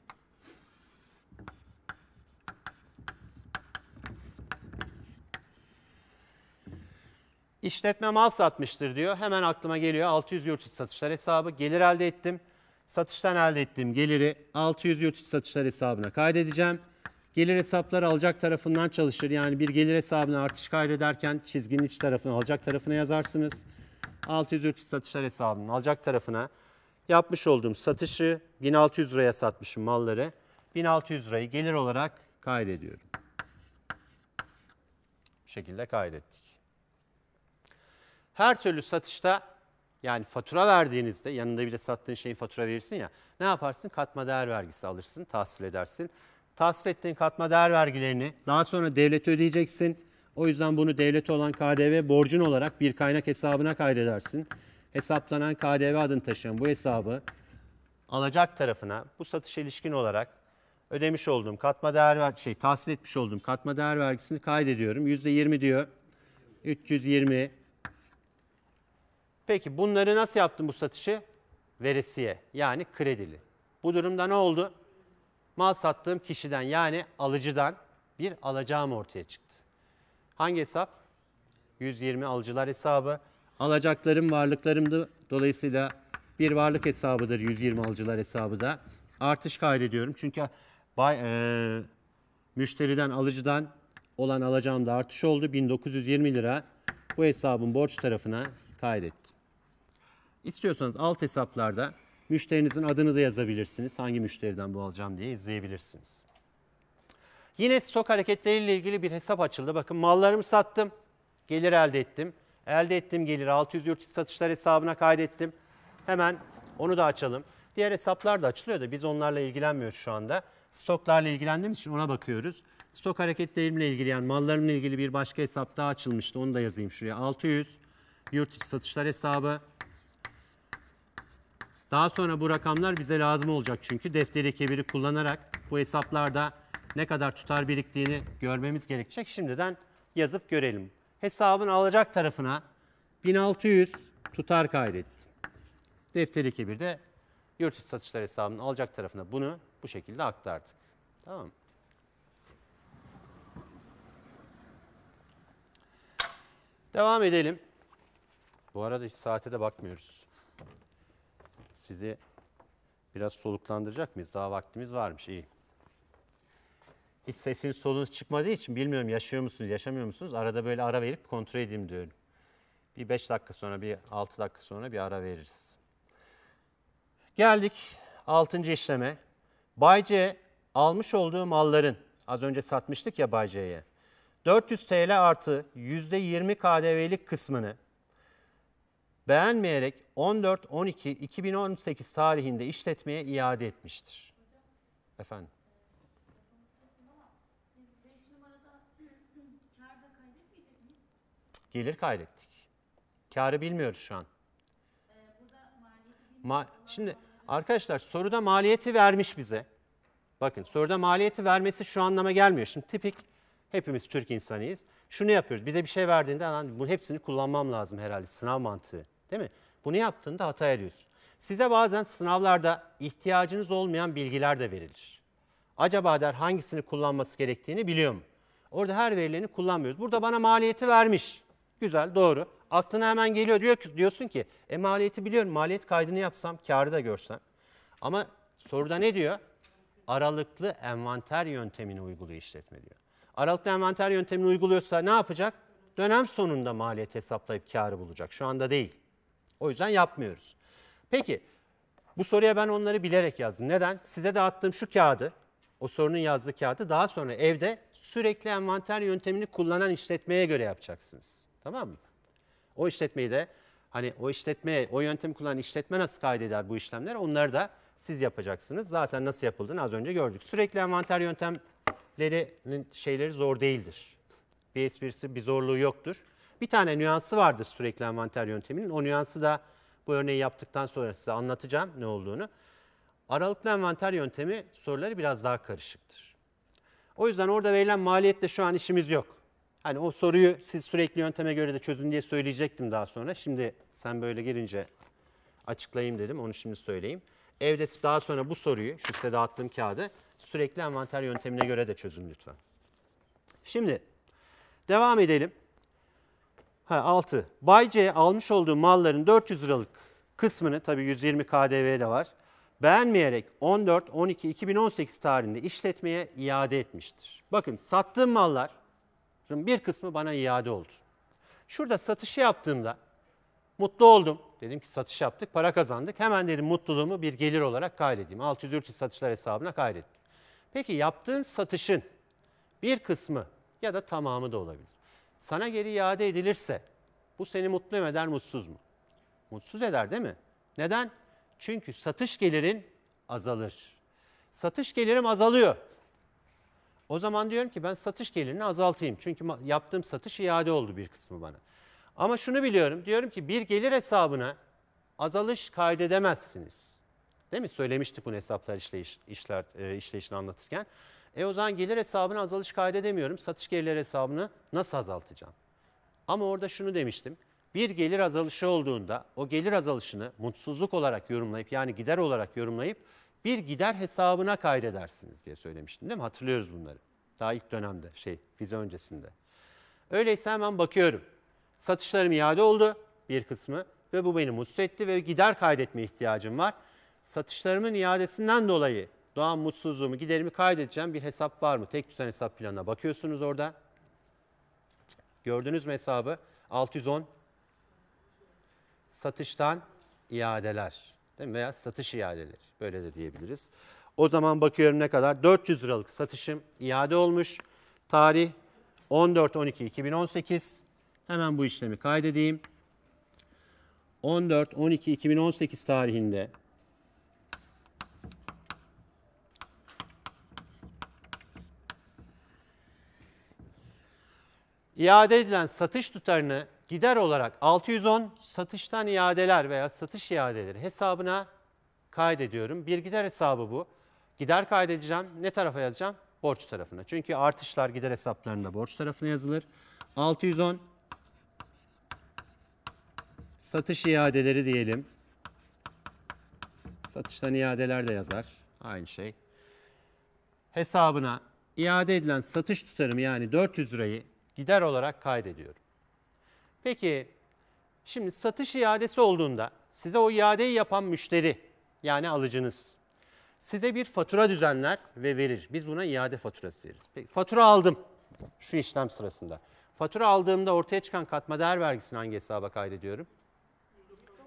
İşletme mal satmıştır diyor. Hemen aklıma geliyor 600 yurt içi satışlar hesabı. Gelir elde ettim. Satıştan elde ettiğim geliri 600 yurt içi satışlar hesabına kaydedeceğim. Gelir hesapları alacak tarafından çalışır. Yani bir gelir hesabına artış kaydederken çizginin iç tarafını alacak tarafına yazarsınız. 603 satışlar hesabının alacak tarafına yapmış olduğum satışı 1600 liraya satmışım malları. 1600 lirayı gelir olarak kaydediyorum. Bu şekilde kaydettik. Her türlü satışta yani fatura verdiğinizde yanında bile sattığın şeyin fatura verirsin ya ne yaparsın? Katma değer vergisi alırsın, tahsil edersin tahsil ettiğin katma değer vergilerini daha sonra devlete ödeyeceksin. O yüzden bunu devlete olan KDV borcun olarak bir kaynak hesabına kaydedersin. Hesaplanan KDV adını taşıyan bu hesabı alacak tarafına bu satışa ilişkin olarak ödemiş olduğum katma değer ver şey tahsil etmiş olduğum katma değer vergisini kaydediyorum. %20 diyor. 320. Peki bunları nasıl yaptım bu satışı? Veresiye yani kredili. Bu durumda ne oldu? mal sattığım kişiden yani alıcıdan bir alacağım ortaya çıktı. Hangi hesap? 120 alıcılar hesabı. Alacaklarım varlıklarımdı. Dolayısıyla bir varlık hesabıdır 120 alıcılar hesabı da. Artış kaydediyorum. Çünkü bay, e, müşteriden alıcıdan olan alacağımda artış oldu. 1920 lira bu hesabın borç tarafına kaydettim. İstiyorsanız alt hesaplarda Müşterinizin adını da yazabilirsiniz. Hangi müşteriden bu alacağım diye izleyebilirsiniz. Yine stok hareketleriyle ilgili bir hesap açıldı. Bakın mallarımı sattım, gelir elde ettim. Elde ettim geliri 600 yurt içi satışlar hesabına kaydettim. Hemen onu da açalım. Diğer hesaplar da açılıyor da biz onlarla ilgilenmiyoruz şu anda. Stoklarla ilgilendiğimiz için ona bakıyoruz. Stok hareketlerimle ilgili yani mallarımla ilgili bir başka hesap daha açılmıştı. Onu da yazayım şuraya. 600 yurt satışlar hesabı. Daha sonra bu rakamlar bize lazım olacak çünkü defteri kebiri kullanarak bu hesaplarda ne kadar tutar biriktiğini görmemiz gerekecek. Şimdiden yazıp görelim. Hesabın alacak tarafına 1600 tutar kaydettim. Defteri kebirde yurt içi satışlar hesabının alacak tarafına bunu bu şekilde aktardık. Tamam mı? Devam edelim. Bu arada hiç saate de bakmıyoruz sizi biraz soluklandıracak mıyız? Daha vaktimiz varmış, İyi. Hiç sesiniz solunuz çıkmadığı için bilmiyorum yaşıyor musunuz, yaşamıyor musunuz? Arada böyle ara verip kontrol edeyim diyorum. Bir 5 dakika sonra, bir 6 dakika sonra bir ara veririz. Geldik 6. işleme. Bay almış olduğu malların, az önce satmıştık ya Bay C'ye, 400 TL artı %20 KDV'lik kısmını beğenmeyerek 14-12-2018 tarihinde işletmeye iade etmiştir. Efendim. Gelir kaydettik. Karı bilmiyoruz şu an. Ma Şimdi arkadaşlar soruda maliyeti vermiş bize. Bakın soruda maliyeti vermesi şu anlama gelmiyor. Şimdi tipik hepimiz Türk insanıyız. Şunu yapıyoruz. Bize bir şey verdiğinde bunun hepsini kullanmam lazım herhalde sınav mantığı. Değil mi? Bunu yaptığında hata ediyorsun. Size bazen sınavlarda ihtiyacınız olmayan bilgiler de verilir. Acaba der hangisini kullanması gerektiğini biliyor mu? Orada her verilerini kullanmıyoruz. Burada bana maliyeti vermiş. Güzel, doğru. Aklına hemen geliyor diyor ki, diyorsun ki e maliyeti biliyorum. Maliyet kaydını yapsam, karı da görsem. Ama soruda ne diyor? Aralıklı envanter yöntemini uyguluyor işletme diyor. Aralıklı envanter yöntemini uyguluyorsa ne yapacak? Dönem sonunda maliyet hesaplayıp karı bulacak. Şu anda değil. O yüzden yapmıyoruz. Peki bu soruya ben onları bilerek yazdım. Neden? Size de attığım şu kağıdı, o sorunun yazdığı kağıdı daha sonra evde sürekli envanter yöntemini kullanan işletmeye göre yapacaksınız. Tamam mı? O işletmeyi de hani o işletme, o yöntemi kullanan işletme nasıl kaydeder bu işlemler onları da siz yapacaksınız. Zaten nasıl yapıldığını az önce gördük. Sürekli envanter yöntemlerinin şeyleri zor değildir. Bir esprisi bir zorluğu yoktur. Bir tane nüansı vardır sürekli envanter yönteminin. O nüansı da bu örneği yaptıktan sonra size anlatacağım ne olduğunu. Aralıklı envanter yöntemi soruları biraz daha karışıktır. O yüzden orada verilen maliyetle şu an işimiz yok. Hani o soruyu siz sürekli yönteme göre de çözün diye söyleyecektim daha sonra. Şimdi sen böyle girince açıklayayım dedim. Onu şimdi söyleyeyim. Evde daha sonra bu soruyu, şu size dağıttığım kağıdı sürekli envanter yöntemine göre de çözün lütfen. Şimdi devam edelim. Ha 6. Bay C almış olduğu malların 400 liralık kısmını tabii 120 KDV de var. Beğenmeyerek 14 12 2018 tarihinde işletmeye iade etmiştir. Bakın sattığım malların bir kısmı bana iade oldu. Şurada satışı yaptığımda mutlu oldum. Dedim ki satış yaptık, para kazandık. Hemen dedim mutluluğumu bir gelir olarak kaydedeyim. 600 ürkü satışlar hesabına kaydettim. Peki yaptığın satışın bir kısmı ya da tamamı da olabilir sana geri iade edilirse bu seni mutlu mu eder, mutsuz mu? Mutsuz eder değil mi? Neden? Çünkü satış gelirin azalır. Satış gelirim azalıyor. O zaman diyorum ki ben satış gelirini azaltayım. Çünkü yaptığım satış iade oldu bir kısmı bana. Ama şunu biliyorum. Diyorum ki bir gelir hesabına azalış kaydedemezsiniz. Değil mi? Söylemiştik bu hesaplar işleyiş, işler, e, işleyişini anlatırken. E o zaman gelir hesabını azalış kaydedemiyorum. Satış gelirleri hesabını nasıl azaltacağım? Ama orada şunu demiştim. Bir gelir azalışı olduğunda o gelir azalışını mutsuzluk olarak yorumlayıp yani gider olarak yorumlayıp bir gider hesabına kaydedersiniz diye söylemiştim değil mi? Hatırlıyoruz bunları. Daha ilk dönemde şey vize öncesinde. Öyleyse hemen bakıyorum. Satışlarım iade oldu bir kısmı ve bu beni mutsuz etti ve gider kaydetme ihtiyacım var. Satışlarımın iadesinden dolayı doğan mutsuzluğumu, giderimi kaydedeceğim bir hesap var mı? Tek düzen hesap planına bakıyorsunuz orada. Gördünüz mü hesabı? 610 satıştan iadeler değil mi? veya satış iadeleri böyle de diyebiliriz. O zaman bakıyorum ne kadar? 400 liralık satışım iade olmuş. Tarih 14-12-2018. Hemen bu işlemi kaydedeyim. 14-12-2018 tarihinde iade edilen satış tutarını gider olarak 610 satıştan iadeler veya satış iadeleri hesabına kaydediyorum. Bir gider hesabı bu. Gider kaydedeceğim. Ne tarafa yazacağım? Borç tarafına. Çünkü artışlar gider hesaplarında borç tarafına yazılır. 610 satış iadeleri diyelim. Satıştan iadeler de yazar. Aynı şey. Hesabına iade edilen satış tutarım yani 400 lirayı gider olarak kaydediyorum. Peki şimdi satış iadesi olduğunda size o iadeyi yapan müşteri yani alıcınız size bir fatura düzenler ve verir. Biz buna iade faturası deriz. Peki fatura aldım şu işlem sırasında. Fatura aldığımda ortaya çıkan katma değer vergisini hangi hesaba kaydediyorum?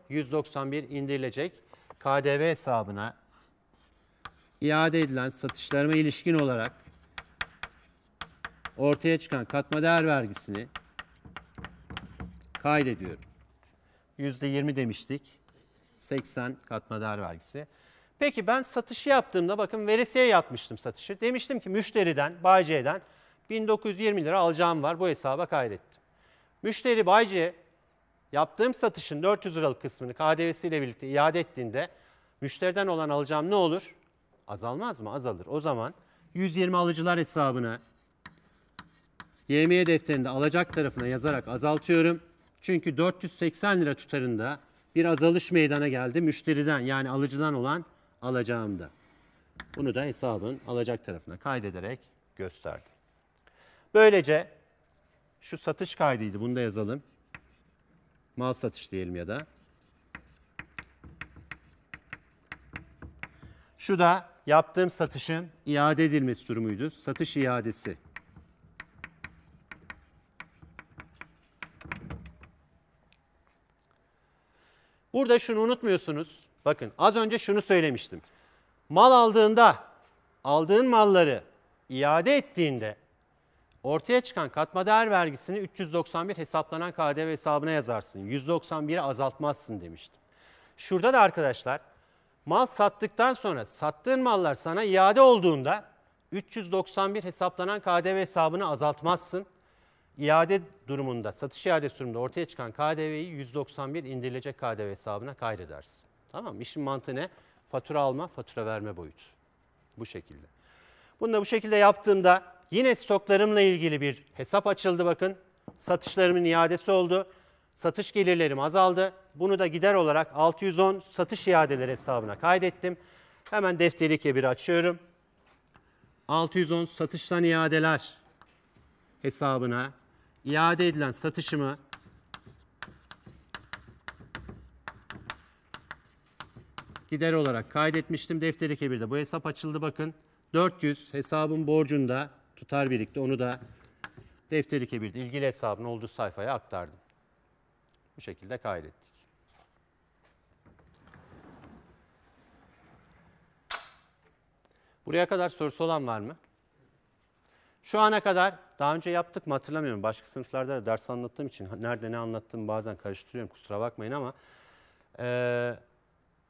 191 indirilecek KDV hesabına iade edilen satışlarıma ilişkin olarak ortaya çıkan katma değer vergisini kaydediyorum. %20 demiştik. 80 katma değer vergisi. Peki ben satışı yaptığımda bakın veresiye yapmıştım satışı. Demiştim ki müşteriden, Bay C'den 1920 lira alacağım var bu hesaba kaydettim. Müşteri Bay C yaptığım satışın 400 liralık kısmını KDV'siyle birlikte iade ettiğinde müşteriden olan alacağım ne olur? Azalmaz mı? Azalır. O zaman 120 alıcılar hesabına YMY defterinde alacak tarafına yazarak azaltıyorum. Çünkü 480 lira tutarında bir azalış meydana geldi müşteriden yani alıcıdan olan alacağımda. Bunu da hesabın alacak tarafına kaydederek gösterdim. Böylece şu satış kaydıydı bunu da yazalım. Mal satış diyelim ya da. Şu da yaptığım satışın iade edilmesi durumuydu. Satış iadesi. Burada şunu unutmuyorsunuz. Bakın az önce şunu söylemiştim. Mal aldığında aldığın malları iade ettiğinde ortaya çıkan katma değer vergisini 391 hesaplanan KDV hesabına yazarsın. 191'i azaltmazsın demiştim. Şurada da arkadaşlar mal sattıktan sonra sattığın mallar sana iade olduğunda 391 hesaplanan KDV hesabını azaltmazsın iade durumunda, satış iadesi durumunda ortaya çıkan KDV'yi 191 indirilecek KDV hesabına kaydedersin. Tamam işin İşin mantığı ne? Fatura alma, fatura verme boyutu. Bu şekilde. Bunu da bu şekilde yaptığımda yine stoklarımla ilgili bir hesap açıldı bakın. Satışlarımın iadesi oldu. Satış gelirlerim azaldı. Bunu da gider olarak 610 satış iadeleri hesabına kaydettim. Hemen defteri kebiri açıyorum. 610 satıştan iadeler hesabına iade edilen satışımı gider olarak kaydetmiştim. Defteri 1'de bu hesap açıldı bakın. 400 hesabın borcunda tutar birlikte. Onu da defteri 1'de ilgili hesabın olduğu sayfaya aktardım. Bu şekilde kaydettik. Buraya kadar sorusu olan var mı? Şu ana kadar daha önce yaptık mı hatırlamıyorum. Başka sınıflarda da ders anlattığım için nerede ne anlattığımı bazen karıştırıyorum kusura bakmayın ama e,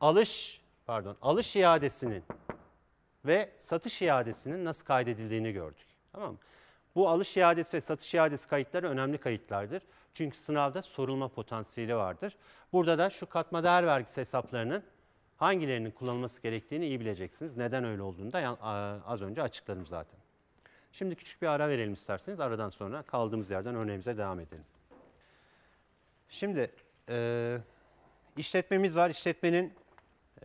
alış pardon alış iadesinin ve satış iadesinin nasıl kaydedildiğini gördük. Tamam mı? Bu alış iadesi ve satış iadesi kayıtları önemli kayıtlardır. Çünkü sınavda sorulma potansiyeli vardır. Burada da şu katma değer vergisi hesaplarının hangilerinin kullanılması gerektiğini iyi bileceksiniz. Neden öyle olduğunu da az önce açıkladım zaten. Şimdi küçük bir ara verelim isterseniz. Aradan sonra kaldığımız yerden örneğimize devam edelim. Şimdi e, işletmemiz var. İşletmenin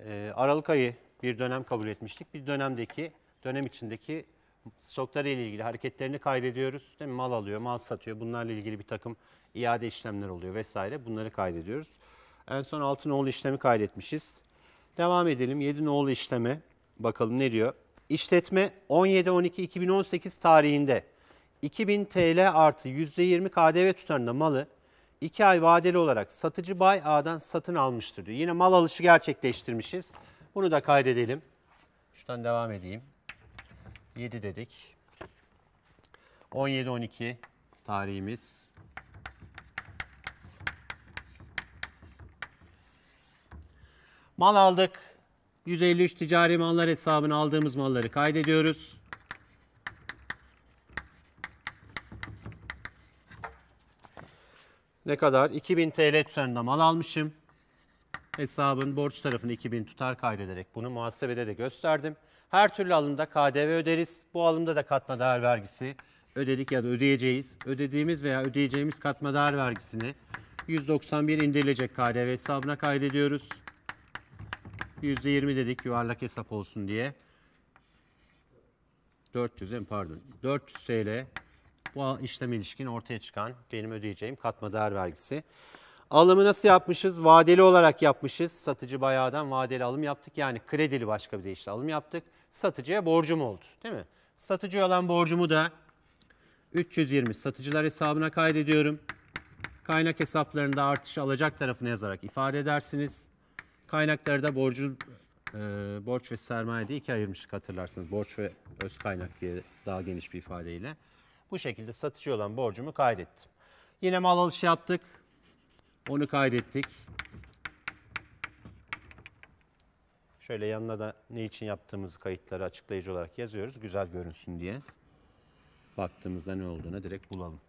e, Aralık ayı bir dönem kabul etmiştik. Bir dönemdeki, dönem içindeki stokları ile ilgili hareketlerini kaydediyoruz. Değil mi? Mal alıyor, mal satıyor. Bunlarla ilgili bir takım iade işlemler oluyor vesaire. Bunları kaydediyoruz. En son 6 nolu işlemi kaydetmişiz. Devam edelim. Yedi nolu işleme bakalım ne diyor? İşletme 17-12-2018 tarihinde 2000 TL artı %20 KDV tutarında malı 2 ay vadeli olarak satıcı bay A'dan satın almıştır diyor. Yine mal alışı gerçekleştirmişiz. Bunu da kaydedelim. Şuradan devam edeyim. 7 dedik. 17-12 tarihimiz. Mal aldık. 153 ticari mallar hesabına aldığımız malları kaydediyoruz. Ne kadar? 2000 TL tutarında mal almışım. Hesabın borç tarafını 2000 tutar kaydederek bunu muhasebede de gösterdim. Her türlü alımda KDV öderiz. Bu alımda da katma değer vergisi ödedik ya da ödeyeceğiz. Ödediğimiz veya ödeyeceğimiz katma değer vergisini 191 indirilecek KDV hesabına kaydediyoruz. %20 dedik yuvarlak hesap olsun diye. 400 mi pardon 400 TL bu işlem ilişkin ortaya çıkan benim ödeyeceğim katma değer vergisi. Alımı nasıl yapmışız? Vadeli olarak yapmışız. Satıcı bayağıdan vadeli alım yaptık. Yani kredili başka bir deyişle alım yaptık. Satıcıya borcum oldu değil mi? Satıcıya olan borcumu da 320 satıcılar hesabına kaydediyorum. Kaynak hesaplarında artışı alacak tarafını yazarak ifade edersiniz. Kaynaklarda borcu e, borç ve sermaye diye iki ayırmıştık hatırlarsınız. Borç ve öz kaynak diye daha geniş bir ifadeyle. Bu şekilde satıcı olan borcumu kaydettim. Yine mal alışı yaptık. Onu kaydettik. Şöyle yanına da ne için yaptığımız kayıtları açıklayıcı olarak yazıyoruz. Güzel görünsün diye. Baktığımızda ne olduğunu direkt bulalım.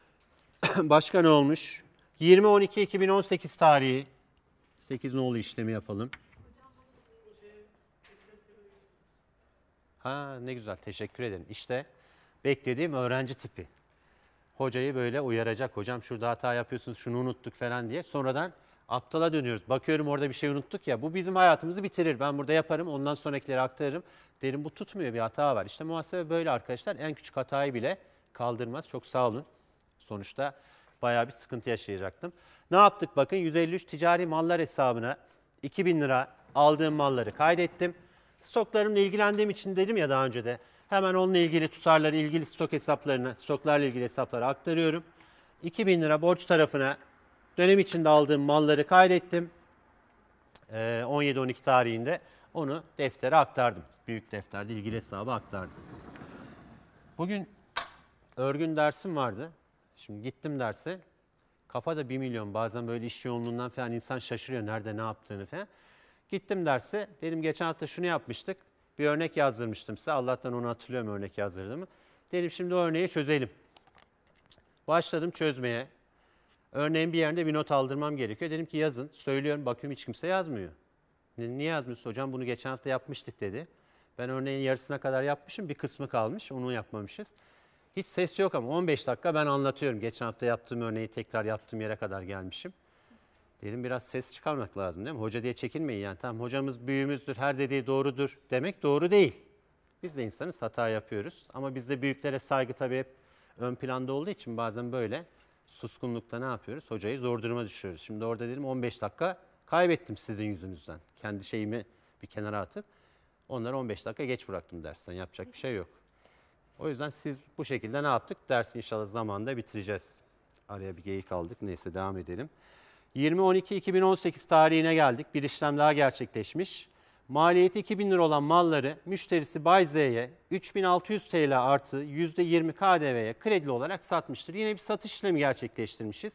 Başka ne olmuş? 20-12-2018 tarihi 8 nolu işlemi yapalım. Ha ne güzel teşekkür ederim. İşte beklediğim öğrenci tipi. Hocayı böyle uyaracak. Hocam şurada hata yapıyorsunuz şunu unuttuk falan diye. Sonradan aptala dönüyoruz. Bakıyorum orada bir şey unuttuk ya bu bizim hayatımızı bitirir. Ben burada yaparım ondan sonrakileri aktarırım. Derim bu tutmuyor bir hata var. İşte muhasebe böyle arkadaşlar en küçük hatayı bile kaldırmaz. Çok sağ olun. Sonuçta bayağı bir sıkıntı yaşayacaktım. Ne yaptık bakın 153 ticari mallar hesabına 2000 lira aldığım malları kaydettim. Stoklarımla ilgilendiğim için dedim ya daha önce de hemen onunla ilgili tutarları ilgili stok hesaplarına stoklarla ilgili hesaplara aktarıyorum. 2000 lira borç tarafına dönem içinde aldığım malları kaydettim. 17-12 ee, tarihinde onu deftere aktardım. Büyük defterde ilgili hesaba aktardım. Bugün örgün dersim vardı. Şimdi gittim derse Kafa da 1 milyon bazen böyle iş yoğunluğundan falan insan şaşırıyor nerede ne yaptığını falan. Gittim derse dedim geçen hafta şunu yapmıştık. Bir örnek yazdırmıştım size. Allah'tan onu hatırlıyorum örnek yazdırdığımı. Dedim şimdi o örneği çözelim. Başladım çözmeye. Örneğin bir yerinde bir not aldırmam gerekiyor. Dedim ki yazın. Söylüyorum bakıyorum hiç kimse yazmıyor. Dedim, Niye yazmıyorsun hocam bunu geçen hafta yapmıştık dedi. Ben örneğin yarısına kadar yapmışım bir kısmı kalmış onu yapmamışız. Hiç ses yok ama 15 dakika ben anlatıyorum. Geçen hafta yaptığım örneği tekrar yaptığım yere kadar gelmişim. Dedim biraz ses çıkarmak lazım değil mi? Hoca diye çekinmeyin yani. Tamam hocamız büyüğümüzdür, her dediği doğrudur demek doğru değil. Biz de insanız, hata yapıyoruz. Ama bizde büyüklere saygı tabii hep ön planda olduğu için bazen böyle suskunlukta ne yapıyoruz? Hocayı zor duruma düşürüyoruz. Şimdi orada dedim 15 dakika kaybettim sizin yüzünüzden. Kendi şeyimi bir kenara atıp onları 15 dakika geç bıraktım dersten. Yapacak bir şey yok. O yüzden siz bu şekilde ne yaptık? Dersi inşallah zamanında bitireceğiz. Araya bir geyik aldık. Neyse devam edelim. 2018 tarihine geldik. Bir işlem daha gerçekleşmiş. Maliyeti 2000 lira olan malları müşterisi Bay Z'ye 3600 TL artı %20 KDV'ye kredili olarak satmıştır. Yine bir satış işlemi gerçekleştirmişiz.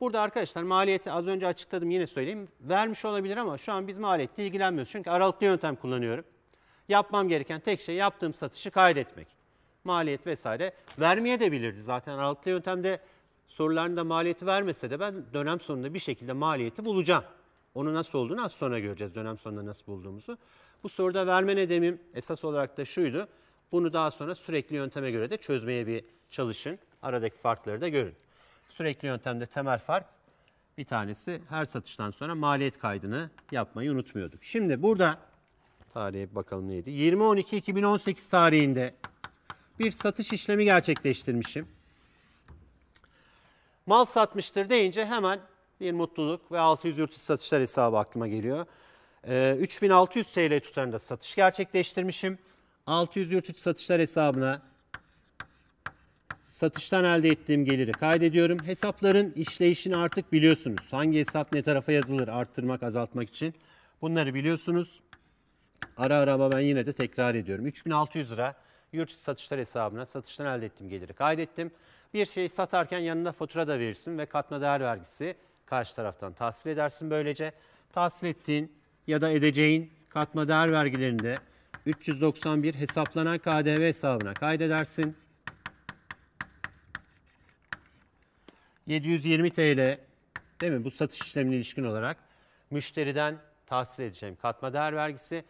Burada arkadaşlar maliyeti az önce açıkladım yine söyleyeyim. Vermiş olabilir ama şu an biz maliyetle ilgilenmiyoruz. Çünkü aralıklı yöntem kullanıyorum. Yapmam gereken tek şey yaptığım satışı kaydetmek maliyet vesaire vermeye de bilirdi. Zaten aralıklı yöntemde sorularında maliyeti vermese de ben dönem sonunda bir şekilde maliyeti bulacağım. Onu nasıl olduğunu az sonra göreceğiz dönem sonunda nasıl bulduğumuzu. Bu soruda verme nedenim esas olarak da şuydu. Bunu daha sonra sürekli yönteme göre de çözmeye bir çalışın. Aradaki farkları da görün. Sürekli yöntemde temel fark bir tanesi her satıştan sonra maliyet kaydını yapmayı unutmuyorduk. Şimdi burada tarihe bakalım neydi? 20-12-2018 tarihinde bir satış işlemi gerçekleştirmişim. Mal satmıştır deyince hemen bir mutluluk ve 600 yurt satışlar hesabı aklıma geliyor. Ee, 3600 TL tutarında satış gerçekleştirmişim. 600 yurt satışlar hesabına satıştan elde ettiğim geliri kaydediyorum. Hesapların işleyişini artık biliyorsunuz. Hangi hesap ne tarafa yazılır arttırmak azaltmak için. Bunları biliyorsunuz. Ara ara ama ben yine de tekrar ediyorum. 3600 lira yurt içi satışlar hesabına satıştan elde ettiğim geliri kaydettim. Bir şeyi satarken yanında fatura da verirsin ve katma değer vergisi karşı taraftan tahsil edersin böylece. Tahsil ettiğin ya da edeceğin katma değer vergilerinde 391 hesaplanan KDV hesabına kaydedersin. 720 TL değil mi bu satış işlemine ilişkin olarak müşteriden tahsil edeceğim katma değer vergisi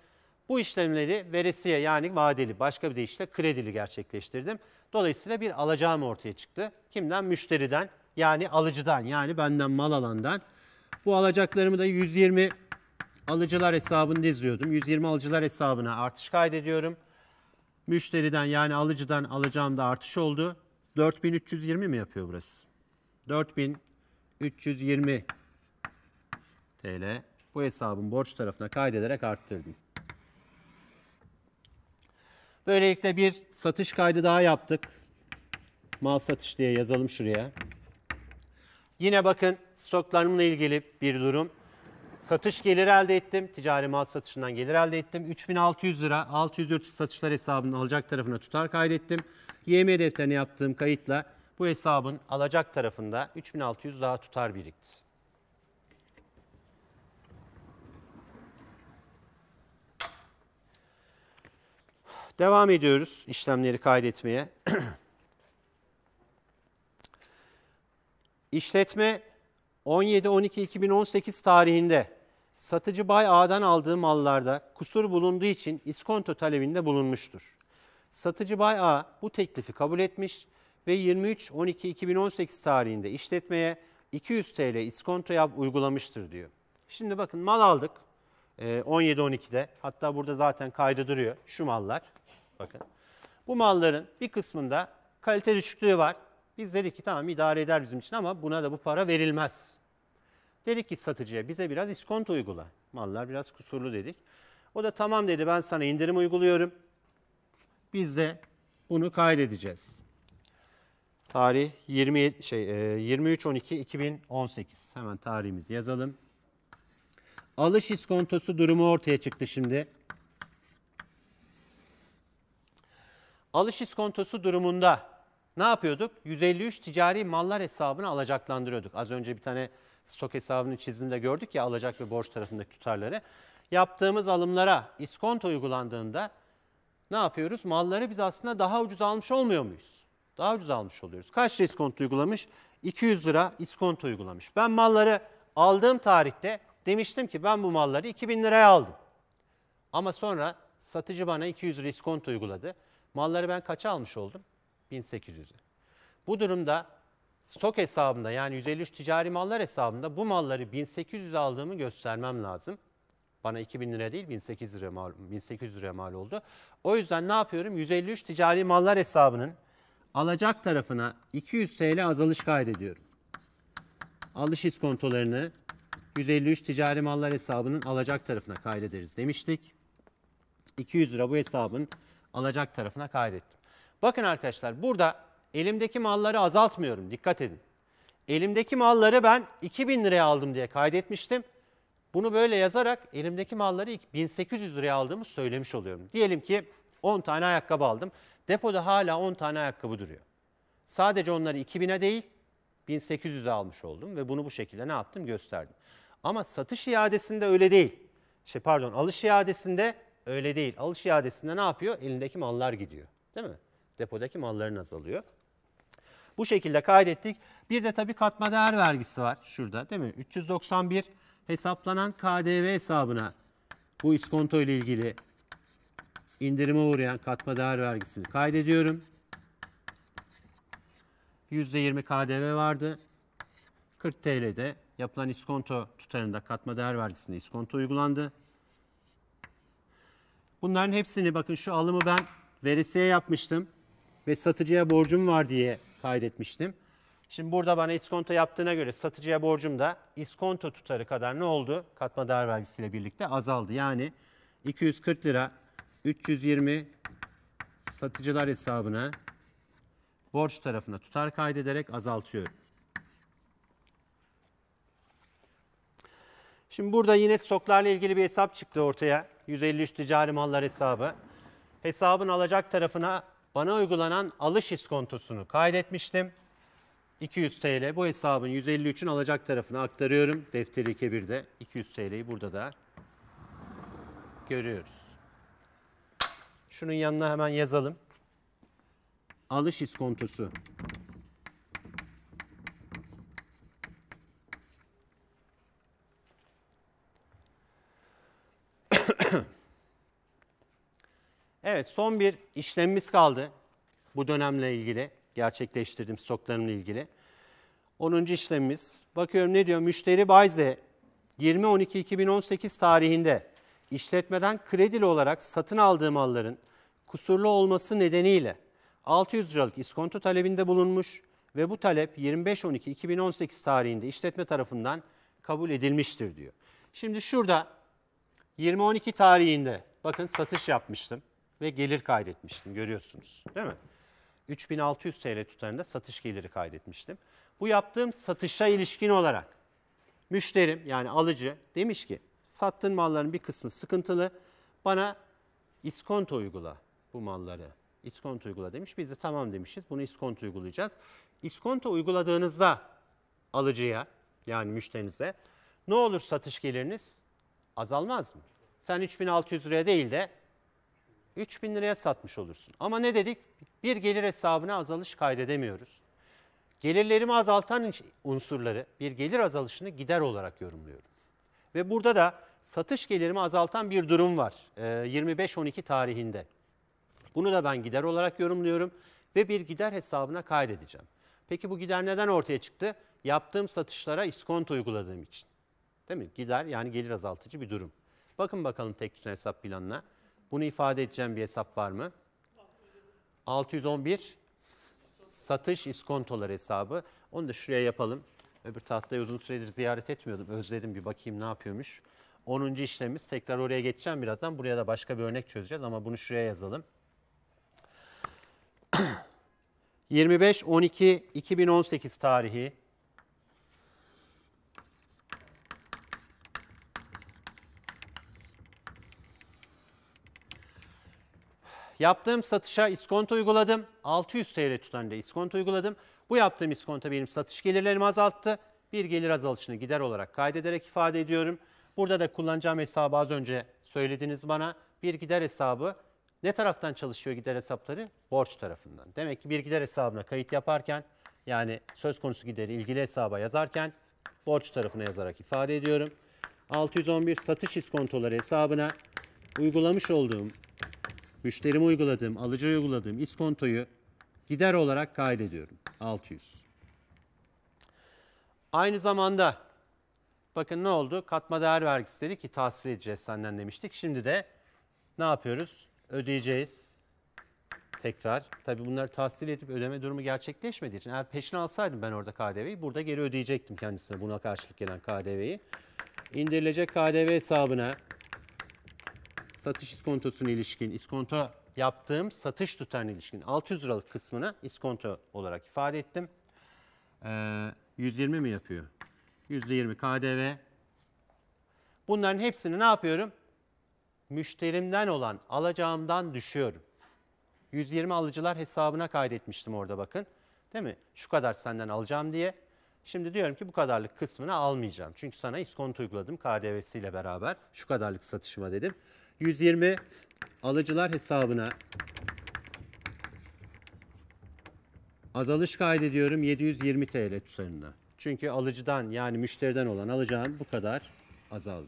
bu işlemleri veresiye yani vadeli başka bir deyişle kredili gerçekleştirdim. Dolayısıyla bir alacağım ortaya çıktı. Kimden? Müşteriden yani alıcıdan yani benden mal alandan. Bu alacaklarımı da 120 alıcılar hesabında izliyordum. 120 alıcılar hesabına artış kaydediyorum. Müşteriden yani alıcıdan alacağım da artış oldu. 4320 mi yapıyor burası? 4320 TL bu hesabın borç tarafına kaydederek arttırdım. Böylelikle bir satış kaydı daha yaptık. Mal satış diye yazalım şuraya. Yine bakın stoklarımla ilgili bir durum. Satış geliri elde ettim. Ticari mal satışından gelir elde ettim. 3600 lira 600 satışlar hesabının alacak tarafına tutar kaydettim. YM defterine yaptığım kayıtla bu hesabın alacak tarafında 3600 daha tutar birikti. Devam ediyoruz işlemleri kaydetmeye. İşletme 17-12-2018 tarihinde satıcı Bay A'dan aldığı mallarda kusur bulunduğu için iskonto talebinde bulunmuştur. Satıcı Bay A bu teklifi kabul etmiş ve 23-12-2018 tarihinde işletmeye 200 TL iskonto yap uygulamıştır diyor. Şimdi bakın mal aldık 17-12'de e, hatta burada zaten kaydı duruyor şu mallar. Bakın. Bu malların bir kısmında kalite düşüklüğü var. Biz dedik ki tamam idare eder bizim için ama buna da bu para verilmez. Dedik ki satıcıya bize biraz iskonto uygula. Mallar biraz kusurlu dedik. O da tamam dedi ben sana indirim uyguluyorum. Biz de bunu kaydedeceğiz. Tarih 20 şey 23 12 2018. Hemen tarihimizi yazalım. Alış iskontosu durumu ortaya çıktı şimdi. alış iskontosu durumunda ne yapıyorduk? 153 ticari mallar hesabını alacaklandırıyorduk. Az önce bir tane stok hesabını çizimde gördük ya alacak ve borç tarafındaki tutarları. Yaptığımız alımlara iskonto uygulandığında ne yapıyoruz? Malları biz aslında daha ucuz almış olmuyor muyuz? Daha ucuz almış oluyoruz. Kaç lira iskonto uygulamış? 200 lira iskonto uygulamış. Ben malları aldığım tarihte demiştim ki ben bu malları 2000 liraya aldım. Ama sonra satıcı bana 200 lira iskonto uyguladı. Malları ben kaça almış oldum? 1800'e. Bu durumda stok hesabında yani 153 ticari mallar hesabında bu malları 1800 aldığımı göstermem lazım. Bana 2000 lira değil 1800 lira mal, 1800 lira mal oldu. O yüzden ne yapıyorum? 153 ticari mallar hesabının alacak tarafına 200 TL azalış kaydediyorum. Alış iskontolarını 153 ticari mallar hesabının alacak tarafına kaydederiz demiştik. 200 lira bu hesabın alacak tarafına kaydettim. Bakın arkadaşlar burada elimdeki malları azaltmıyorum dikkat edin. Elimdeki malları ben 2000 liraya aldım diye kaydetmiştim. Bunu böyle yazarak elimdeki malları 1800 liraya aldığımı söylemiş oluyorum. Diyelim ki 10 tane ayakkabı aldım. Depoda hala 10 tane ayakkabı duruyor. Sadece onları 2000'e değil 1800'e almış oldum ve bunu bu şekilde ne yaptım gösterdim. Ama satış iadesinde öyle değil. Şey pardon alış iadesinde Öyle değil. Alış iadesinde ne yapıyor? Elindeki mallar gidiyor. Değil mi? Depodaki malların azalıyor. Bu şekilde kaydettik. Bir de tabii katma değer vergisi var şurada değil mi? 391 hesaplanan KDV hesabına bu iskonto ile ilgili indirime uğrayan katma değer vergisini kaydediyorum. %20 KDV vardı. 40 TL'de yapılan iskonto tutarında katma değer vergisinde iskonto uygulandı. Bunların hepsini bakın şu alımı ben veresiye yapmıştım ve satıcıya borcum var diye kaydetmiştim. Şimdi burada bana iskonto yaptığına göre satıcıya borcum da iskonto tutarı kadar ne oldu? Katma değer vergisiyle birlikte azaldı. Yani 240 lira 320 satıcılar hesabına borç tarafına tutar kaydederek azaltıyorum. Şimdi burada yine stoklarla ilgili bir hesap çıktı ortaya. 153 ticari mallar hesabı hesabın alacak tarafına bana uygulanan alış iskontosunu kaydetmiştim. 200 TL bu hesabın 153'ün alacak tarafına aktarıyorum. Defteri kebirde 200 TL'yi burada da görüyoruz. Şunun yanına hemen yazalım. Alış iskontosu Evet son bir işlemimiz kaldı bu dönemle ilgili gerçekleştirdiğim stoklarımla ilgili. 10. işlemimiz. Bakıyorum ne diyor? Müşteri Bayze 20-12-2018 tarihinde işletmeden kredili olarak satın aldığı malların kusurlu olması nedeniyle 600 liralık iskonto talebinde bulunmuş ve bu talep 25-12-2018 tarihinde işletme tarafından kabul edilmiştir diyor. Şimdi şurada 20-12 tarihinde bakın satış yapmıştım ve gelir kaydetmiştim görüyorsunuz değil mi? 3600 TL tutarında satış geliri kaydetmiştim. Bu yaptığım satışa ilişkin olarak müşterim yani alıcı demiş ki sattığın malların bir kısmı sıkıntılı bana iskonto uygula bu malları. İskonto uygula demiş. Biz de tamam demişiz. Bunu iskonto uygulayacağız. İskonto uyguladığınızda alıcıya yani müşterinize ne olur satış geliriniz azalmaz mı? Sen 3600 liraya değil de 3 bin liraya satmış olursun. Ama ne dedik? Bir gelir hesabına azalış kaydedemiyoruz. Gelirlerimi azaltan unsurları bir gelir azalışını gider olarak yorumluyorum. Ve burada da satış gelirimi azaltan bir durum var 25-12 e, tarihinde. Bunu da ben gider olarak yorumluyorum ve bir gider hesabına kaydedeceğim. Peki bu gider neden ortaya çıktı? Yaptığım satışlara iskonto uyguladığım için. Değil mi? Gider yani gelir azaltıcı bir durum. Bakın bakalım tek düzen hesap planına. Bunu ifade edeceğim bir hesap var mı? 611 satış iskontolar hesabı. Onu da şuraya yapalım. Öbür tahtayı uzun süredir ziyaret etmiyordum. Özledim bir bakayım ne yapıyormuş. 10. işlemimiz tekrar oraya geçeceğim birazdan. Buraya da başka bir örnek çözeceğiz ama bunu şuraya yazalım. 25 12 2018 tarihi yaptığım satışa iskonto uyguladım. 600 TL tutarında iskonto uyguladım. Bu yaptığım iskonto benim satış gelirlerimi azalttı. Bir gelir azalışını gider olarak kaydederek ifade ediyorum. Burada da kullanacağım hesabı az önce söylediniz bana. Bir gider hesabı ne taraftan çalışıyor gider hesapları? Borç tarafından. Demek ki bir gider hesabına kayıt yaparken yani söz konusu gideri ilgili hesaba yazarken borç tarafına yazarak ifade ediyorum. 611 satış iskontoları hesabına uygulamış olduğum müşterime uyguladığım, alıcıya uyguladığım iskontoyu gider olarak kaydediyorum. 600. Aynı zamanda bakın ne oldu? Katma değer vergisi dedik ki tahsil edeceğiz senden demiştik. Şimdi de ne yapıyoruz? Ödeyeceğiz. Tekrar. Tabi bunları tahsil edip ödeme durumu gerçekleşmediği için eğer peşin alsaydım ben orada KDV'yi burada geri ödeyecektim kendisine buna karşılık gelen KDV'yi. İndirilecek KDV hesabına satış iskontosuna ilişkin iskonto yaptığım satış tutarına ilişkin 600 liralık kısmını iskonto olarak ifade ettim. Ee, 120 mi yapıyor? %20 KDV. Bunların hepsini ne yapıyorum? Müşterimden olan alacağımdan düşüyorum. 120 alıcılar hesabına kaydetmiştim orada bakın. Değil mi? Şu kadar senden alacağım diye. Şimdi diyorum ki bu kadarlık kısmını almayacağım. Çünkü sana iskonto uyguladım KDV'siyle beraber. Şu kadarlık satışıma dedim. 120 alıcılar hesabına azalış kaydediyorum 720 TL tutarında. Çünkü alıcıdan yani müşteriden olan alacağım bu kadar azaldı.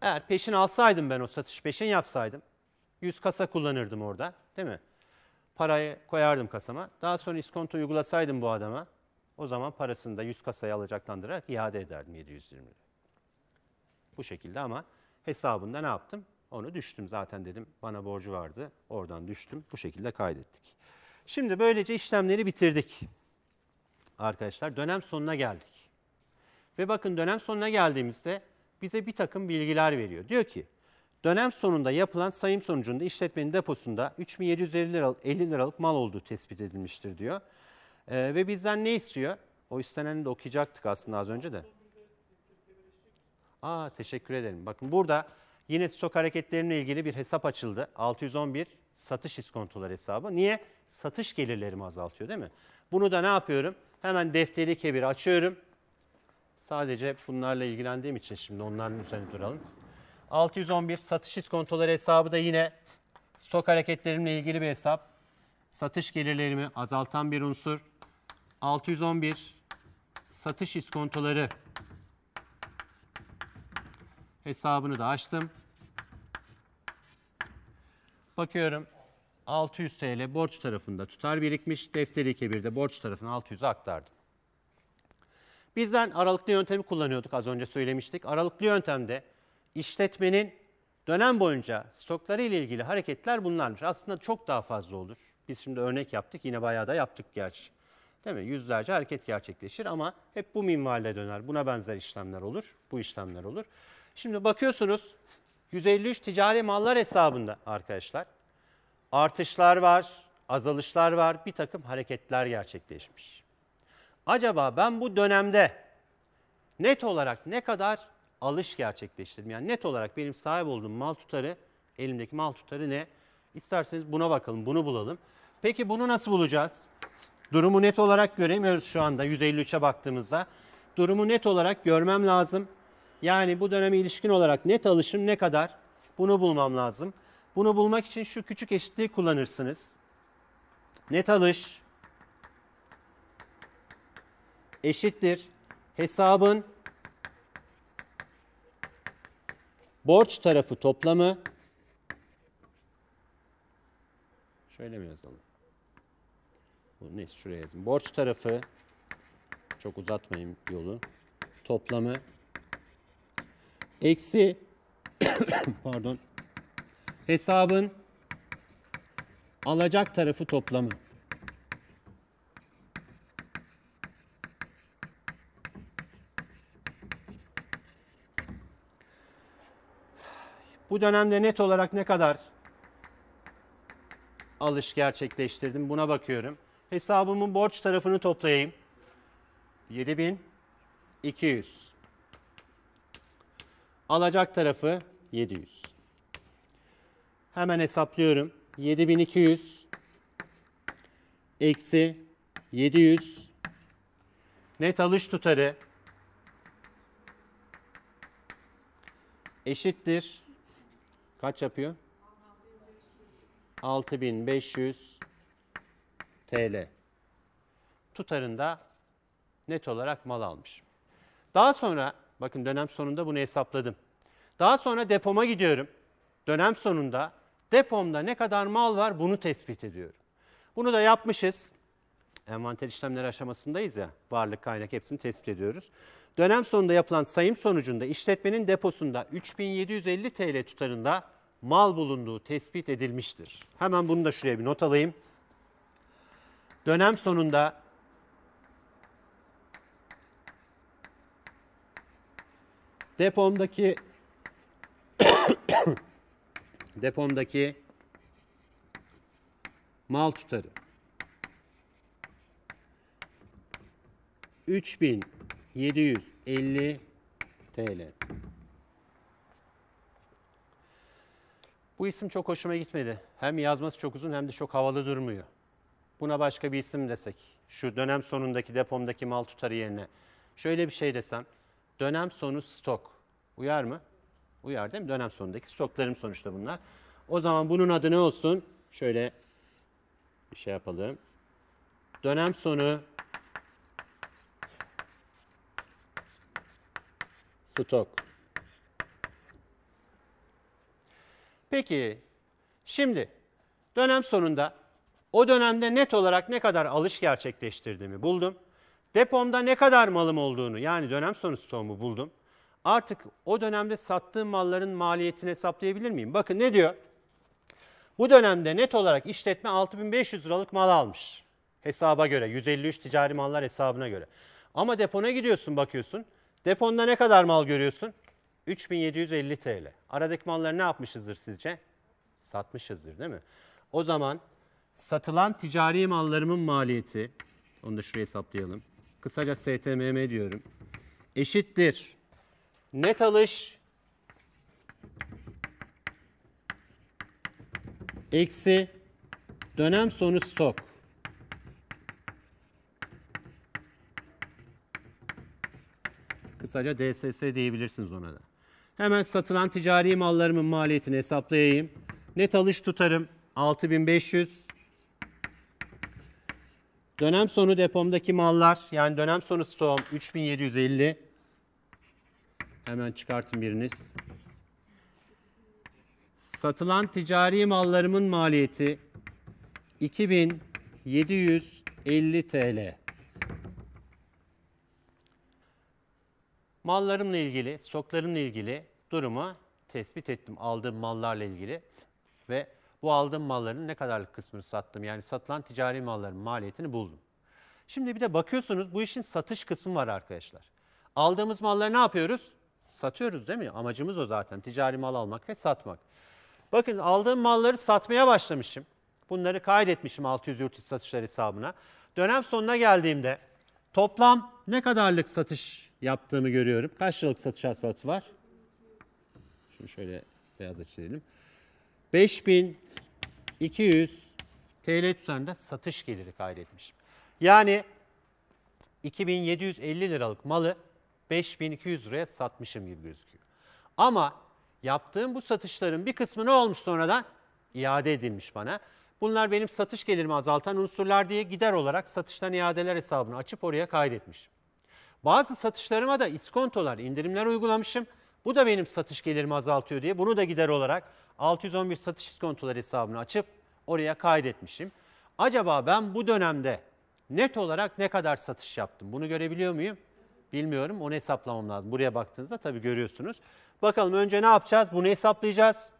Eğer peşin alsaydım ben o satış peşin yapsaydım 100 kasa kullanırdım orada değil mi? Parayı koyardım kasama. Daha sonra iskonto uygulasaydım bu adama o zaman parasını da 100 kasaya alacaklandırarak iade ederdim 720 Bu şekilde ama hesabında ne yaptım? Onu düştüm zaten dedim bana borcu vardı oradan düştüm bu şekilde kaydettik. Şimdi böylece işlemleri bitirdik arkadaşlar dönem sonuna geldik. Ve bakın dönem sonuna geldiğimizde bize bir takım bilgiler veriyor. Diyor ki dönem sonunda yapılan sayım sonucunda işletmenin deposunda 3750 liralık, 50 liralık mal olduğu tespit edilmiştir diyor. Ee, ve bizden ne istiyor? O isteneni de okuyacaktık aslında az önce de. Aa teşekkür ederim. Bakın burada yine stok hareketlerine ilgili bir hesap açıldı. 611 satış iskontolar hesabı. Niye? Satış gelirlerimi azaltıyor değil mi? Bunu da ne yapıyorum? Hemen defteri kebir açıyorum. Sadece bunlarla ilgilendiğim için şimdi onların üzerine duralım. 611 satış iskontoları hesabı da yine stok hareketlerimle ilgili bir hesap. Satış gelirlerimi azaltan bir unsur. 611 satış iskontoları Hesabını da açtım. Bakıyorum 600 TL borç tarafında tutar birikmiş. Defteri kebirde borç tarafına 600'ü aktardım. Bizden aralıklı yöntemi kullanıyorduk az önce söylemiştik. Aralıklı yöntemde işletmenin dönem boyunca stokları ile ilgili hareketler bunlarmış. Aslında çok daha fazla olur. Biz şimdi örnek yaptık yine bayağı da yaptık gerçi. Değil mi? Yüzlerce hareket gerçekleşir ama hep bu minvalde döner. Buna benzer işlemler olur, bu işlemler olur. Şimdi bakıyorsunuz 153 ticari mallar hesabında arkadaşlar artışlar var, azalışlar var, bir takım hareketler gerçekleşmiş. Acaba ben bu dönemde net olarak ne kadar alış gerçekleştirdim? Yani net olarak benim sahip olduğum mal tutarı, elimdeki mal tutarı ne? İsterseniz buna bakalım, bunu bulalım. Peki bunu nasıl bulacağız? Durumu net olarak göremiyoruz şu anda 153'e baktığımızda. Durumu net olarak görmem lazım. Yani bu döneme ilişkin olarak net alışım ne kadar? Bunu bulmam lazım. Bunu bulmak için şu küçük eşitliği kullanırsınız. Net alış eşittir hesabın borç tarafı toplamı şöyle mi yazalım? Bu neyse şuraya yazayım. Borç tarafı çok uzatmayayım yolu. Toplamı eksi pardon hesabın alacak tarafı toplamı. Bu dönemde net olarak ne kadar alış gerçekleştirdim buna bakıyorum. Hesabımın borç tarafını toplayayım. 7200 Alacak tarafı 700. Hemen hesaplıyorum. 7200 eksi 700 net alış tutarı eşittir. Kaç yapıyor? 6500 TL. Tutarında net olarak mal almış. Daha sonra Bakın dönem sonunda bunu hesapladım. Daha sonra depoma gidiyorum. Dönem sonunda depomda ne kadar mal var bunu tespit ediyorum. Bunu da yapmışız. Envanter işlemleri aşamasındayız ya. Varlık, kaynak hepsini tespit ediyoruz. Dönem sonunda yapılan sayım sonucunda işletmenin deposunda 3750 TL tutarında mal bulunduğu tespit edilmiştir. Hemen bunu da şuraya bir not alayım. Dönem sonunda Depomdaki depomdaki mal tutarı 3750 TL. Bu isim çok hoşuma gitmedi. Hem yazması çok uzun hem de çok havalı durmuyor. Buna başka bir isim desek, şu dönem sonundaki depomdaki mal tutarı yerine şöyle bir şey desem Dönem sonu stok. Uyar mı? Uyar değil mi? Dönem sonundaki stoklarım sonuçta bunlar. O zaman bunun adı ne olsun? Şöyle bir şey yapalım. Dönem sonu stok. Peki şimdi dönem sonunda o dönemde net olarak ne kadar alış gerçekleştirdiğimi buldum. Depomda ne kadar malım olduğunu yani dönem sonu stoğumu buldum. Artık o dönemde sattığım malların maliyetini hesaplayabilir miyim? Bakın ne diyor? Bu dönemde net olarak işletme 6500 liralık mal almış. Hesaba göre 153 ticari mallar hesabına göre. Ama depona gidiyorsun bakıyorsun. Deponda ne kadar mal görüyorsun? 3750 TL. Aradaki malları ne yapmışızdır sizce? Satmışızdır değil mi? O zaman satılan ticari mallarımın maliyeti, onu da şuraya hesaplayalım kısaca STMM diyorum. Eşittir. Net alış eksi dönem sonu stok. Kısaca DSS diyebilirsiniz ona da. Hemen satılan ticari mallarımın maliyetini hesaplayayım. Net alış tutarım 6500 Dönem sonu depomdaki mallar yani dönem sonu stoğum 3750. Hemen çıkartın biriniz. Satılan ticari mallarımın maliyeti 2750 TL. Mallarımla ilgili, stoklarımla ilgili durumu tespit ettim aldığım mallarla ilgili ve bu aldığım malların ne kadarlık kısmını sattım? Yani satılan ticari malların maliyetini buldum. Şimdi bir de bakıyorsunuz bu işin satış kısmı var arkadaşlar. Aldığımız malları ne yapıyoruz? Satıyoruz değil mi? Amacımız o zaten ticari mal almak ve satmak. Bakın aldığım malları satmaya başlamışım. Bunları kaydetmişim 600 yurt içi satışlar hesabına. Dönem sonuna geldiğimde toplam ne kadarlık satış yaptığımı görüyorum. Kaç yıllık satış hasılatı var? Şunu şöyle beyaz çizelim. 5200 TL tutarında satış geliri kaydetmiş. Yani 2750 liralık malı 5200 liraya satmışım gibi gözüküyor. Ama yaptığım bu satışların bir kısmı ne olmuş sonradan? iade edilmiş bana. Bunlar benim satış gelirimi azaltan unsurlar diye gider olarak satıştan iadeler hesabını açıp oraya kaydetmiş. Bazı satışlarıma da iskontolar, indirimler uygulamışım. Bu da benim satış gelirimi azaltıyor diye bunu da gider olarak 611 satış iskontoları hesabını açıp oraya kaydetmişim. Acaba ben bu dönemde net olarak ne kadar satış yaptım? Bunu görebiliyor muyum? Bilmiyorum. Onu hesaplamam lazım. Buraya baktığınızda tabii görüyorsunuz. Bakalım önce ne yapacağız? Bunu hesaplayacağız.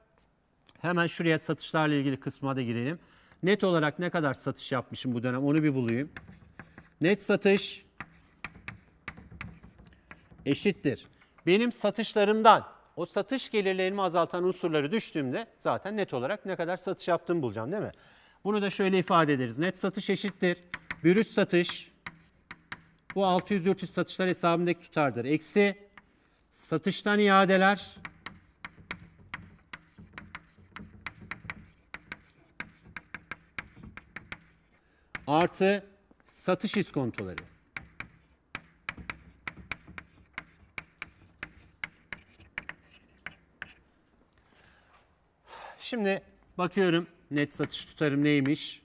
Hemen şuraya satışlarla ilgili kısma da girelim. Net olarak ne kadar satış yapmışım bu dönem onu bir bulayım. Net satış eşittir. Benim satışlarımdan o satış gelirlerimi azaltan unsurları düştüğümde zaten net olarak ne kadar satış yaptığımı bulacağım değil mi? Bunu da şöyle ifade ederiz. Net satış eşittir. Bürüt satış bu 600 400 satışlar hesabındaki tutardır. Eksi satıştan iadeler artı satış iskontoları. Şimdi bakıyorum net satış tutarım neymiş?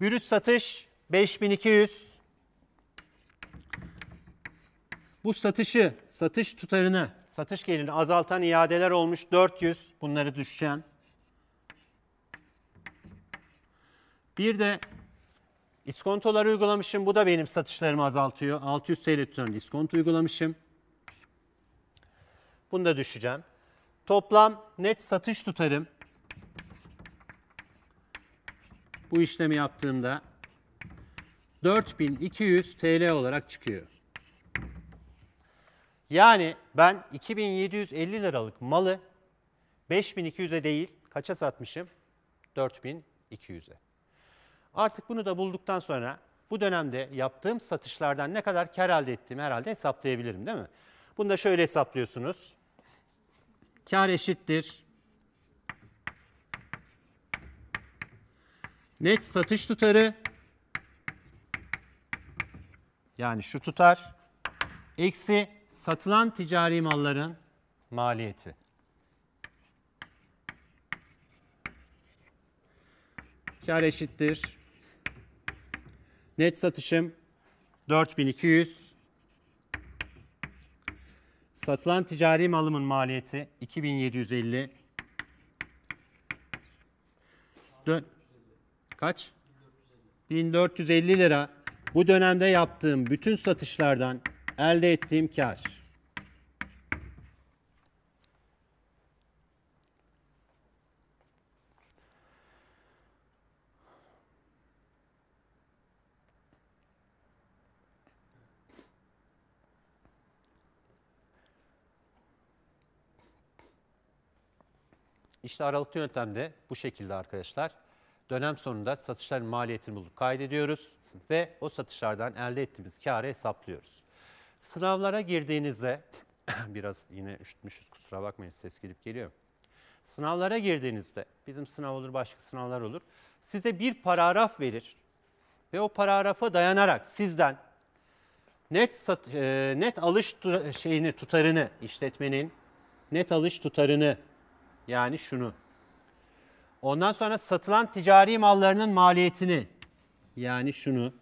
Bürüt satış 5200. Bu satışı, satış tutarını, satış gelirini azaltan iadeler olmuş 400. Bunları düşeceğim. Bir de iskontoları uygulamışım. Bu da benim satışlarımı azaltıyor. 600 TL tutarını iskonto uygulamışım. Bunu da düşeceğim. Toplam net satış tutarım bu işlemi yaptığımda 4200 TL olarak çıkıyor. Yani ben 2750 liralık malı 5200'e değil kaça satmışım? 4200'e. Artık bunu da bulduktan sonra bu dönemde yaptığım satışlardan ne kadar kar elde ettiğimi herhalde hesaplayabilirim değil mi? Bunu da şöyle hesaplıyorsunuz kar eşittir. Net satış tutarı yani şu tutar eksi satılan ticari malların maliyeti. Kar eşittir. Net satışım 4200 Satılan ticari malımın maliyeti 2750. Dön. Kaç? 1450 lira. Bu dönemde yaptığım bütün satışlardan elde ettiğim kar. İşte aralıklı de bu şekilde arkadaşlar. Dönem sonunda satışların maliyetini bulup kaydediyoruz ve o satışlardan elde ettiğimiz karı hesaplıyoruz. Sınavlara girdiğinizde biraz yine üşütmüşüz kusura bakmayın ses gidip geliyor. Sınavlara girdiğinizde bizim sınav olur başka sınavlar olur. Size bir paragraf verir ve o paragrafa dayanarak sizden net sat, e, net alış tu, şeyini tutarını işletmenin net alış tutarını yani şunu. Ondan sonra satılan ticari mallarının maliyetini yani şunu.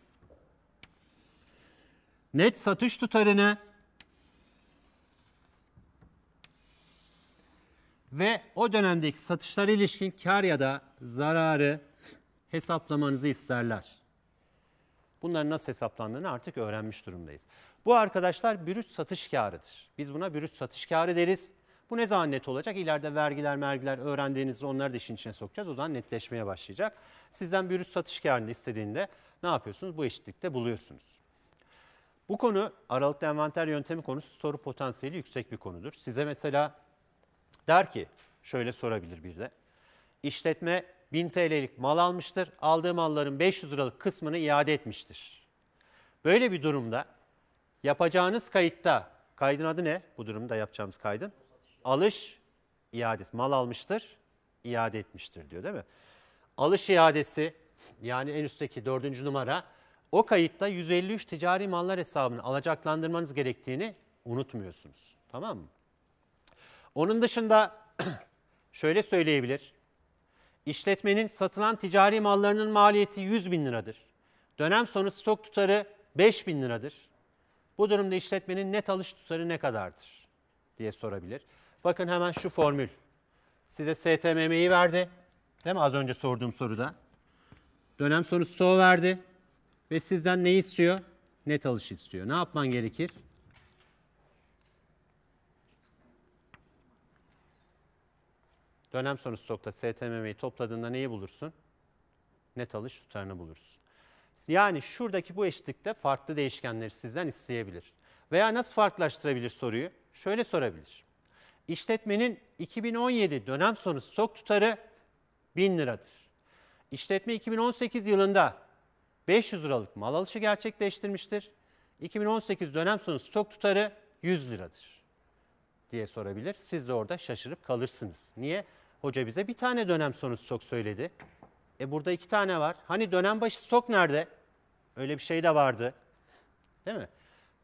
Net satış tutarını ve o dönemdeki satışlar ilişkin kar ya da zararı hesaplamanızı isterler. Bunların nasıl hesaplandığını artık öğrenmiş durumdayız. Bu arkadaşlar bürüt satış karıdır. Biz buna bürüt satış karı deriz. Bu ne zaman net olacak? İleride vergiler, mergiler öğrendiğinizde onları da işin içine sokacağız. O zaman netleşmeye başlayacak. Sizden bir ürün satış kârını istediğinde ne yapıyorsunuz? Bu eşitlikte buluyorsunuz. Bu konu aralıklı envanter yöntemi konusu soru potansiyeli yüksek bir konudur. Size mesela der ki şöyle sorabilir bir de. İşletme 1000 TL'lik mal almıştır. Aldığı malların 500 liralık kısmını iade etmiştir. Böyle bir durumda yapacağınız kayıtta, kaydın adı ne bu durumda yapacağımız kaydın? alış iadesi. Mal almıştır, iade etmiştir diyor değil mi? Alış iadesi yani en üstteki dördüncü numara o kayıtta 153 ticari mallar hesabını alacaklandırmanız gerektiğini unutmuyorsunuz. Tamam mı? Onun dışında şöyle söyleyebilir. İşletmenin satılan ticari mallarının maliyeti 100 bin liradır. Dönem sonu stok tutarı 5 bin liradır. Bu durumda işletmenin net alış tutarı ne kadardır diye sorabilir. Bakın hemen şu formül. Size STMM'yi verdi. Değil mi az önce sorduğum soruda? Dönem sonu stoğu verdi. Ve sizden ne istiyor? Net alış istiyor. Ne yapman gerekir? Dönem sonu stokta STMM'yi topladığında neyi bulursun? Net alış tutarını bulursun. Yani şuradaki bu eşitlikte farklı değişkenleri sizden isteyebilir. Veya nasıl farklılaştırabilir soruyu? Şöyle sorabilir. İşletmenin 2017 dönem sonu stok tutarı 1000 liradır. İşletme 2018 yılında 500 liralık mal alışı gerçekleştirmiştir. 2018 dönem sonu stok tutarı 100 liradır diye sorabilir. Siz de orada şaşırıp kalırsınız. Niye? Hoca bize bir tane dönem sonu stok söyledi. E burada iki tane var. Hani dönem başı stok nerede? Öyle bir şey de vardı. Değil mi?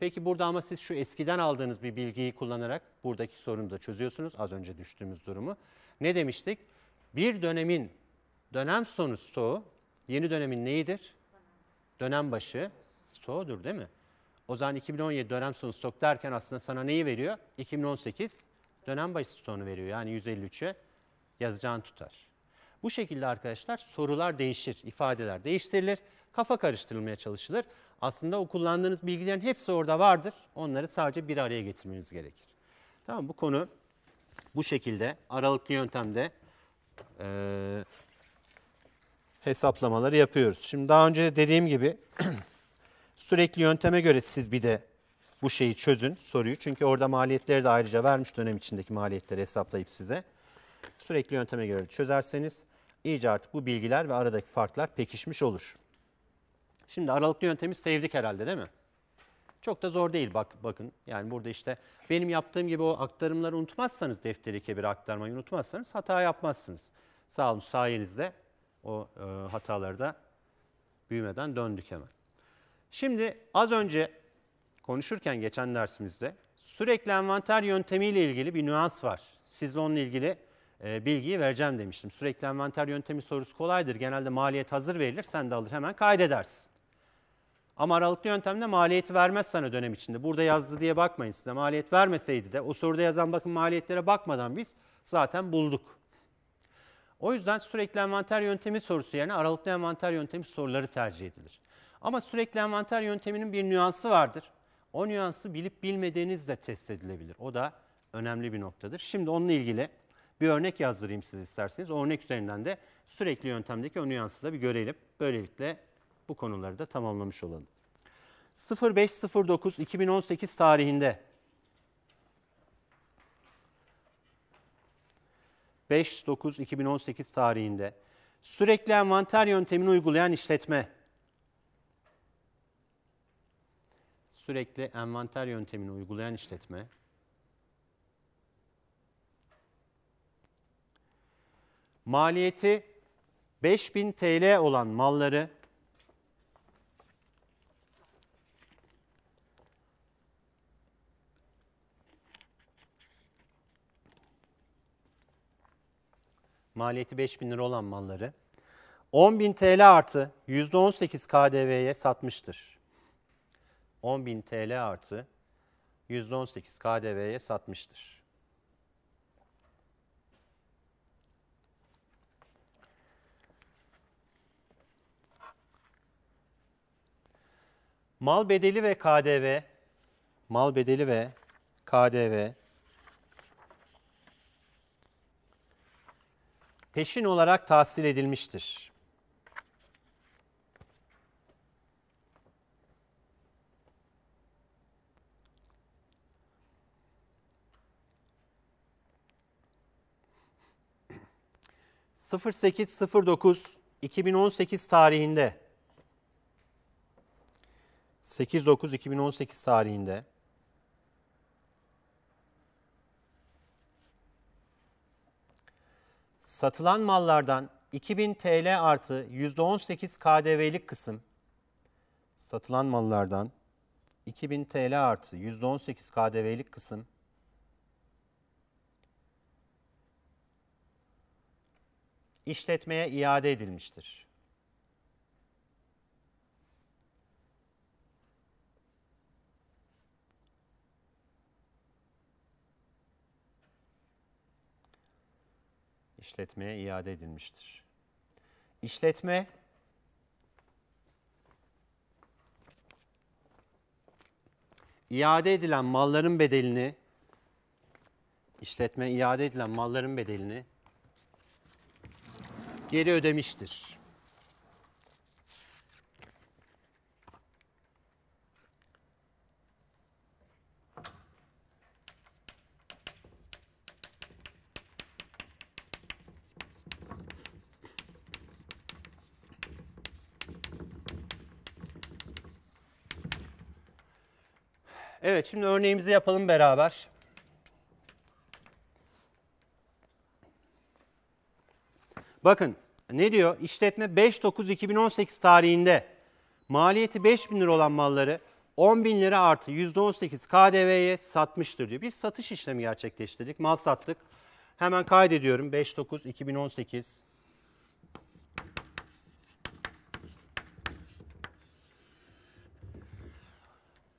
Peki burada ama siz şu eskiden aldığınız bir bilgiyi kullanarak buradaki sorunu da çözüyorsunuz. Az önce düştüğümüz durumu. Ne demiştik? Bir dönemin dönem sonu stoğu yeni dönemin neyidir? Dönem başı stoğudur değil mi? O zaman 2017 dönem sonu stok derken aslında sana neyi veriyor? 2018 dönem başı stoğunu veriyor. Yani 153'e yazacağın tutar. Bu şekilde arkadaşlar sorular değişir, ifadeler değiştirilir kafa karıştırılmaya çalışılır. Aslında o kullandığınız bilgilerin hepsi orada vardır. Onları sadece bir araya getirmeniz gerekir. Tamam bu konu bu şekilde aralıklı yöntemde e, hesaplamaları yapıyoruz. Şimdi daha önce dediğim gibi sürekli yönteme göre siz bir de bu şeyi çözün soruyu. Çünkü orada maliyetleri de ayrıca vermiş dönem içindeki maliyetleri hesaplayıp size. Sürekli yönteme göre çözerseniz iyice artık bu bilgiler ve aradaki farklar pekişmiş olur. Şimdi aralıklı yöntemi sevdik herhalde değil mi? Çok da zor değil bak bakın. Yani burada işte benim yaptığım gibi o aktarımları unutmazsanız defteri kebir aktarmayı unutmazsanız hata yapmazsınız. Sağ olun sayenizde o e, hataları da büyümeden döndük hemen. Şimdi az önce konuşurken geçen dersimizde sürekli envanter yöntemiyle ilgili bir nüans var. Sizle onunla ilgili e, bilgiyi vereceğim demiştim. Sürekli envanter yöntemi sorusu kolaydır. Genelde maliyet hazır verilir. Sen de alır hemen kaydedersin. Ama aralıklı yöntemde maliyeti vermez sana dönem içinde. Burada yazdı diye bakmayın size. Maliyet vermeseydi de o soruda yazan bakın maliyetlere bakmadan biz zaten bulduk. O yüzden sürekli envanter yöntemi sorusu yerine aralıklı envanter yöntemi soruları tercih edilir. Ama sürekli envanter yönteminin bir nüansı vardır. O nüansı bilip bilmediğiniz de test edilebilir. O da önemli bir noktadır. Şimdi onunla ilgili bir örnek yazdırayım siz isterseniz. O örnek üzerinden de sürekli yöntemdeki o nüansı da bir görelim. Böylelikle bu konuları da tamamlamış olalım. 05.09.2018 tarihinde 5.9.2018 tarihinde sürekli envanter yöntemini uygulayan işletme sürekli envanter yöntemini uygulayan işletme maliyeti 5000 TL olan malları maliyeti 5 bin lira olan malları 10 bin TL artı %18 KDV'ye satmıştır. 10 bin TL artı %18 KDV'ye satmıştır. Mal bedeli ve KDV, mal bedeli ve KDV peşin olarak tahsil edilmiştir. ...08-09 2018 tarihinde 8-9-2018 tarihinde satılan mallardan 2000 TL artı %18 KDV'lik kısım satılan mallardan 2000 TL artı %18 KDV'lik kısım işletmeye iade edilmiştir. işletmeye iade edilmiştir. İşletme iade edilen malların bedelini işletme iade edilen malların bedelini geri ödemiştir. Evet şimdi örneğimizi yapalım beraber. Bakın ne diyor? İşletme 5-9-2018 tarihinde maliyeti 5 bin lira olan malları 10 bin lira artı %18 KDV'ye satmıştır diyor. Bir satış işlemi gerçekleştirdik. Mal sattık. Hemen kaydediyorum. 5-9-2018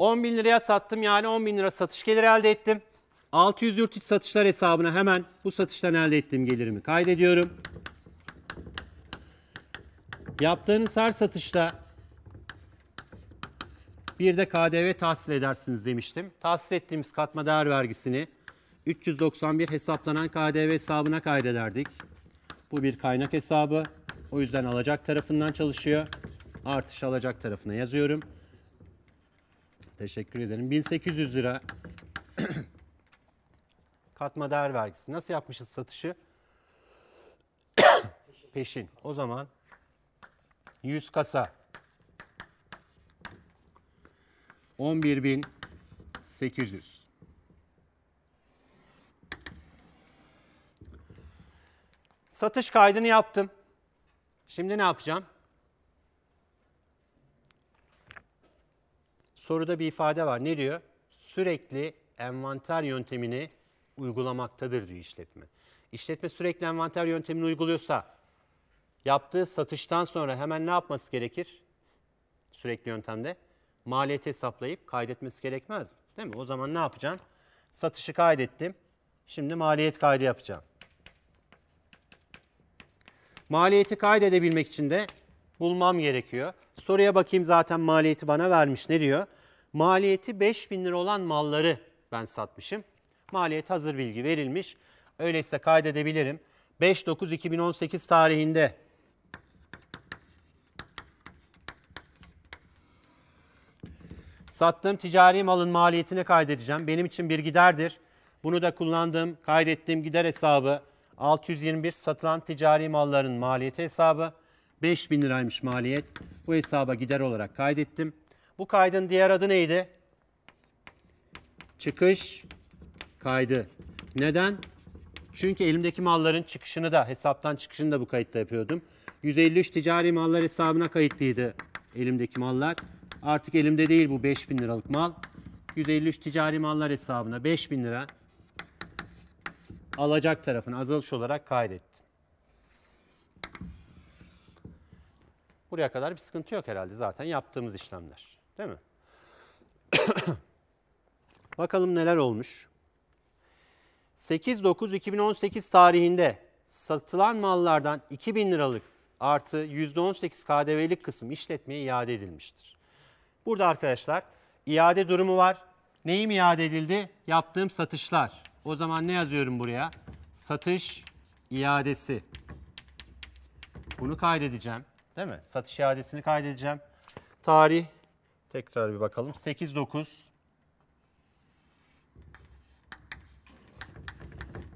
10 bin liraya sattım yani 10 bin lira satış geliri elde ettim. 600 yurt içi satışlar hesabına hemen bu satıştan elde ettiğim gelirimi kaydediyorum. Yaptığınız her satışta bir de KDV tahsil edersiniz demiştim. Tahsil ettiğimiz katma değer vergisini 391 hesaplanan KDV hesabına kaydederdik. Bu bir kaynak hesabı. O yüzden alacak tarafından çalışıyor. Artış alacak tarafına yazıyorum. Teşekkür ederim. 1800 lira katma değer vergisi. Nasıl yapmışız satışı? Peşin. O zaman 100 kasa 11800. Satış kaydını yaptım. Şimdi ne yapacağım? soruda bir ifade var. Ne diyor? Sürekli envanter yöntemini uygulamaktadır diyor işletme. İşletme sürekli envanter yöntemini uyguluyorsa yaptığı satıştan sonra hemen ne yapması gerekir? Sürekli yöntemde maliyeti hesaplayıp kaydetmesi gerekmez mi? Değil mi? O zaman ne yapacaksın? Satışı kaydettim. Şimdi maliyet kaydı yapacağım. Maliyeti kaydedebilmek için de bulmam gerekiyor. Soruya bakayım zaten maliyeti bana vermiş. Ne diyor? Maliyeti 5000 lira olan malları ben satmışım. Maliyet hazır bilgi verilmiş. Öyleyse kaydedebilirim. 5-9-2018 tarihinde sattığım ticari malın maliyetini kaydedeceğim. Benim için bir giderdir. Bunu da kullandığım, kaydettiğim gider hesabı 621 satılan ticari malların maliyeti hesabı 5000 liraymış maliyet. Bu hesaba gider olarak kaydettim. Bu kaydın diğer adı neydi? Çıkış kaydı. Neden? Çünkü elimdeki malların çıkışını da hesaptan çıkışını da bu kayıtta yapıyordum. 153 ticari mallar hesabına kayıtlıydı elimdeki mallar. Artık elimde değil bu 5000 liralık mal. 153 ticari mallar hesabına 5000 lira alacak tarafına azalış olarak kaydet. Buraya kadar bir sıkıntı yok herhalde zaten yaptığımız işlemler. Değil mi? Bakalım neler olmuş. 8-9-2018 tarihinde satılan mallardan 2000 liralık artı %18 KDV'lik kısım işletmeye iade edilmiştir. Burada arkadaşlar iade durumu var. Neyim iade edildi? Yaptığım satışlar. O zaman ne yazıyorum buraya? Satış iadesi. Bunu kaydedeceğim. Değil mi? Satış iadesini kaydedeceğim. Tarih tekrar bir bakalım. 8-9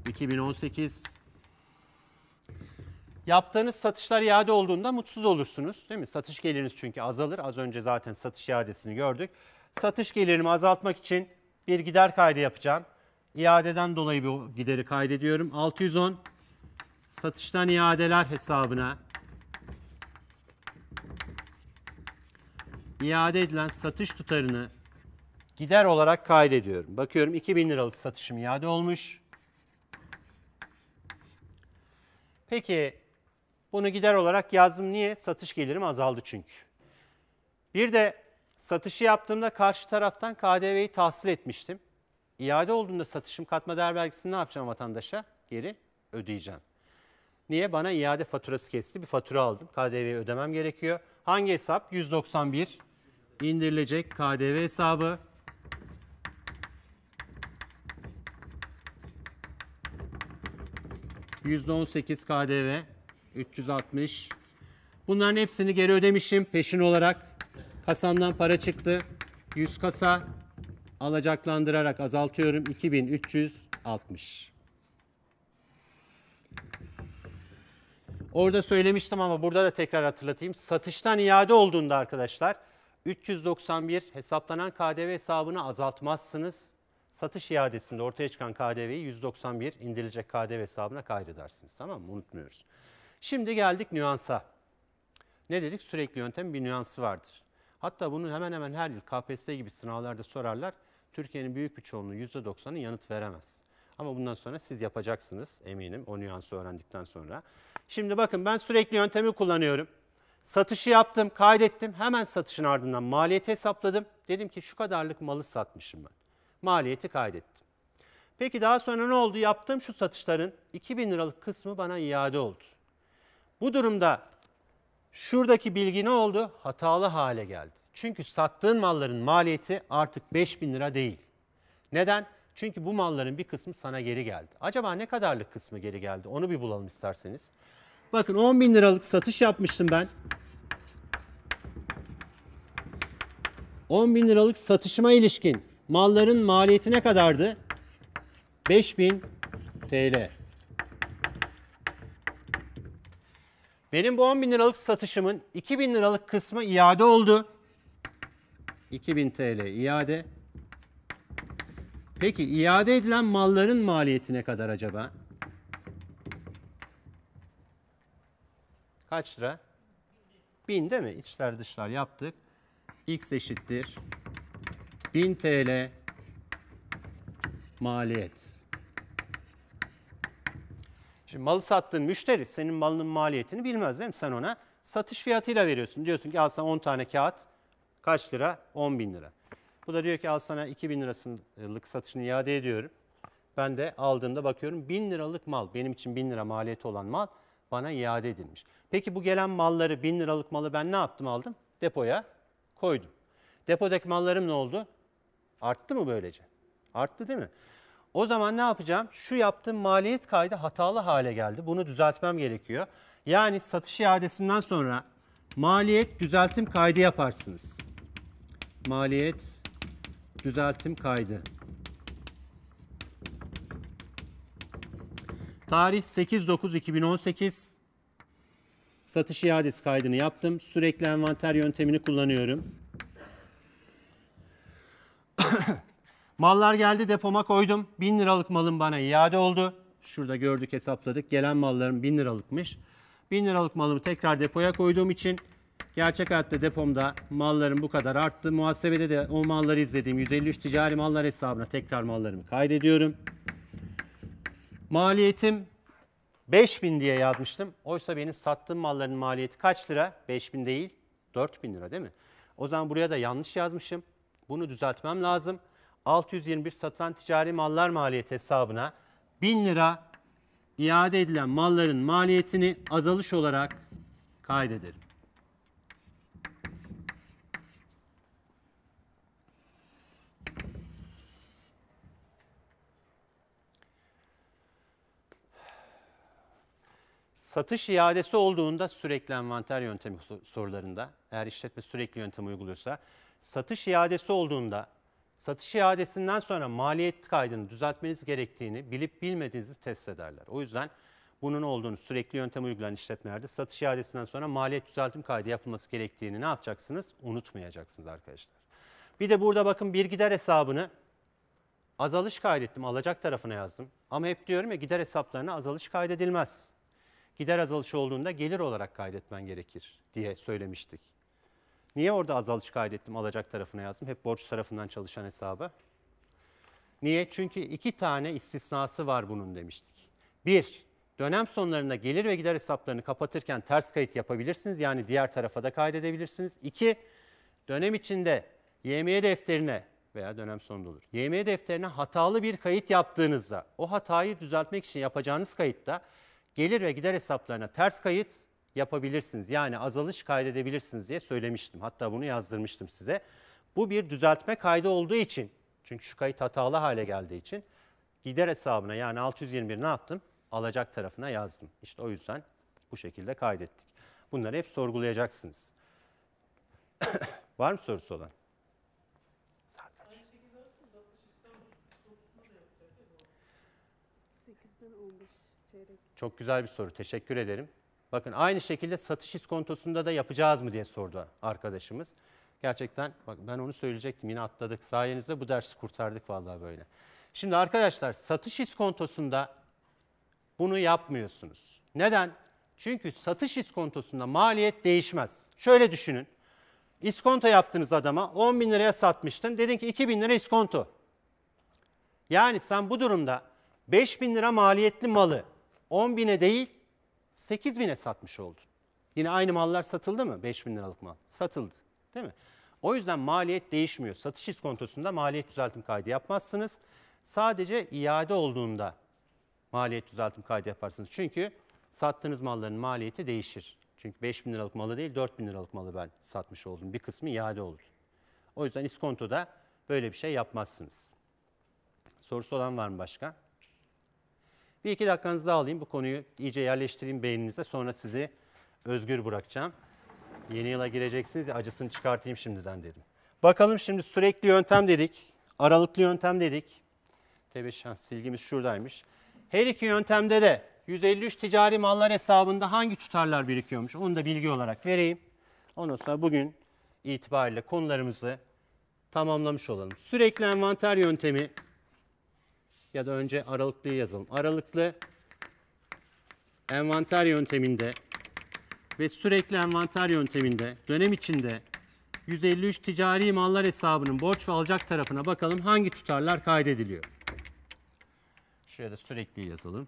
2018 Yaptığınız satışlar iade olduğunda mutsuz olursunuz değil mi? Satış geliriniz çünkü azalır. Az önce zaten satış iadesini gördük. Satış gelirimi azaltmak için bir gider kaydı yapacağım. İadeden dolayı bu gideri kaydediyorum. 610 satıştan iadeler hesabına iade edilen satış tutarını gider olarak kaydediyorum. Bakıyorum 2000 liralık satışım iade olmuş. Peki bunu gider olarak yazdım. Niye? Satış gelirim azaldı çünkü. Bir de satışı yaptığımda karşı taraftan KDV'yi tahsil etmiştim. İade olduğunda satışım katma değer vergisini ne yapacağım vatandaşa? Geri ödeyeceğim. Niye? Bana iade faturası kesti. Bir fatura aldım. KDV'yi ödemem gerekiyor. Hangi hesap? 191 indirilecek KDV hesabı. %18 KDV 360. Bunların hepsini geri ödemişim peşin olarak. Kasamdan para çıktı. 100 kasa alacaklandırarak azaltıyorum 2360. Orada söylemiştim ama burada da tekrar hatırlatayım. Satıştan iade olduğunda arkadaşlar 391 hesaplanan KDV hesabını azaltmazsınız. Satış iadesinde ortaya çıkan KDV'yi 191 indirilecek KDV hesabına kaydedersiniz. Tamam mı? Unutmuyoruz. Şimdi geldik nüansa. Ne dedik? Sürekli yöntem bir nüansı vardır. Hatta bunu hemen hemen her yıl KPSS gibi sınavlarda sorarlar. Türkiye'nin büyük bir çoğunluğu %90'ı yanıt veremez. Ama bundan sonra siz yapacaksınız eminim o nüansı öğrendikten sonra. Şimdi bakın ben sürekli yöntemi kullanıyorum. Satışı yaptım, kaydettim. Hemen satışın ardından maliyeti hesapladım. Dedim ki şu kadarlık malı satmışım ben. Maliyeti kaydettim. Peki daha sonra ne oldu? Yaptığım şu satışların 2000 liralık kısmı bana iade oldu. Bu durumda şuradaki bilgi ne oldu? Hatalı hale geldi. Çünkü sattığın malların maliyeti artık 5000 lira değil. Neden? Çünkü bu malların bir kısmı sana geri geldi. Acaba ne kadarlık kısmı geri geldi? Onu bir bulalım isterseniz. Bakın 10 bin liralık satış yapmıştım ben. 10 bin liralık satışıma ilişkin malların maliyeti ne kadardı? 5 bin TL. Benim bu 10 bin liralık satışımın 2 bin liralık kısmı iade oldu. 2 bin TL iade. Peki iade edilen malların maliyeti ne kadar acaba? Kaç lira? 1000 değil mi? İçler dışlar yaptık. X eşittir 1000 TL maliyet. Şimdi malı sattığın müşteri senin malının maliyetini bilmez değil mi? Sen ona satış fiyatıyla veriyorsun. Diyorsun ki al sana 10 tane kağıt kaç lira? 10 bin lira. Bu da diyor ki al sana 2 bin lirasılık satışını iade ediyorum. Ben de aldığımda bakıyorum 1000 liralık mal benim için 1000 lira maliyeti olan mal bana iade edilmiş. Peki bu gelen malları, bin liralık malı ben ne yaptım aldım? Depoya koydum. Depodaki mallarım ne oldu? Arttı mı böylece? Arttı değil mi? O zaman ne yapacağım? Şu yaptığım maliyet kaydı hatalı hale geldi. Bunu düzeltmem gerekiyor. Yani satış iadesinden sonra maliyet düzeltim kaydı yaparsınız. Maliyet düzeltim kaydı. Tarih 8-9-2018. Satış iadesi kaydını yaptım. Sürekli envanter yöntemini kullanıyorum. Mallar geldi depoma koydum. 1000 liralık malım bana iade oldu. Şurada gördük hesapladık. Gelen mallarım 1000 liralıkmış. 1000 liralık malımı tekrar depoya koyduğum için gerçek hayatta depomda mallarım bu kadar arttı. Muhasebede de o malları izlediğim 153 ticari mallar hesabına tekrar mallarımı kaydediyorum. Maliyetim 5000 diye yazmıştım. Oysa benim sattığım malların maliyeti kaç lira? 5000 değil, 4000 lira değil mi? O zaman buraya da yanlış yazmışım. Bunu düzeltmem lazım. 621 satılan ticari mallar maliyeti hesabına 1000 lira iade edilen malların maliyetini azalış olarak kaydederim. Satış iadesi olduğunda sürekli envanter yöntemi sorularında eğer işletme sürekli yöntem uyguluyorsa satış iadesi olduğunda satış iadesinden sonra maliyet kaydını düzeltmeniz gerektiğini bilip bilmediğinizi test ederler. O yüzden bunun olduğunu sürekli yöntem uygulayan işletmelerde satış iadesinden sonra maliyet düzeltim kaydı yapılması gerektiğini ne yapacaksınız? Unutmayacaksınız arkadaşlar. Bir de burada bakın bir gider hesabını azalış kaydettim alacak tarafına yazdım. Ama hep diyorum ya gider hesaplarına azalış kaydedilmez gider azalışı olduğunda gelir olarak kaydetmen gerekir diye söylemiştik. Niye orada azalış kaydettim alacak tarafına yazdım? Hep borç tarafından çalışan hesaba. Niye? Çünkü iki tane istisnası var bunun demiştik. Bir, dönem sonlarında gelir ve gider hesaplarını kapatırken ters kayıt yapabilirsiniz. Yani diğer tarafa da kaydedebilirsiniz. İki, dönem içinde YME defterine veya dönem sonunda olur. YME defterine hatalı bir kayıt yaptığınızda o hatayı düzeltmek için yapacağınız kayıtta gelir ve gider hesaplarına ters kayıt yapabilirsiniz. Yani azalış kaydedebilirsiniz diye söylemiştim. Hatta bunu yazdırmıştım size. Bu bir düzeltme kaydı olduğu için çünkü şu kayıt hatalı hale geldiği için gider hesabına yani 621 ne yaptım? Alacak tarafına yazdım. İşte o yüzden bu şekilde kaydettik. Bunları hep sorgulayacaksınız. Var mı sorusu olan? Çok güzel bir soru. Teşekkür ederim. Bakın aynı şekilde satış iskontosunda da yapacağız mı diye sordu arkadaşımız. Gerçekten bak ben onu söyleyecektim yine atladık. Sayenizde bu dersi kurtardık vallahi böyle. Şimdi arkadaşlar satış iskontosunda bunu yapmıyorsunuz. Neden? Çünkü satış iskontosunda maliyet değişmez. Şöyle düşünün. İskonto yaptınız adama 10 bin liraya satmıştın. Dedin ki 2 bin lira iskonto. Yani sen bu durumda 5 bin lira maliyetli malı 10 bine değil 8 bine satmış oldun. Yine aynı mallar satıldı mı? 5 bin liralık mal satıldı değil mi? O yüzden maliyet değişmiyor. Satış iskontosunda maliyet düzeltim kaydı yapmazsınız. Sadece iade olduğunda maliyet düzeltim kaydı yaparsınız. Çünkü sattığınız malların maliyeti değişir. Çünkü 5 bin liralık malı değil 4 bin liralık malı ben satmış oldum. Bir kısmı iade olur. O yüzden iskontoda böyle bir şey yapmazsınız. Sorusu olan var mı başka? Bir iki dakikanızı daha alayım. Bu konuyu iyice yerleştireyim beyninize. Sonra sizi özgür bırakacağım. Yeni yıla gireceksiniz ya acısını çıkartayım şimdiden dedim. Bakalım şimdi sürekli yöntem dedik. Aralıklı yöntem dedik. Tabi şans silgimiz şuradaymış. Her iki yöntemde de 153 ticari mallar hesabında hangi tutarlar birikiyormuş onu da bilgi olarak vereyim. Ondan sonra bugün itibariyle konularımızı tamamlamış olalım. Sürekli envanter yöntemi ya da önce aralıklıyı yazalım. Aralıklı envanter yönteminde ve sürekli envanter yönteminde dönem içinde 153 ticari mallar hesabının borç ve alacak tarafına bakalım hangi tutarlar kaydediliyor. Şöyle sürekli yazalım.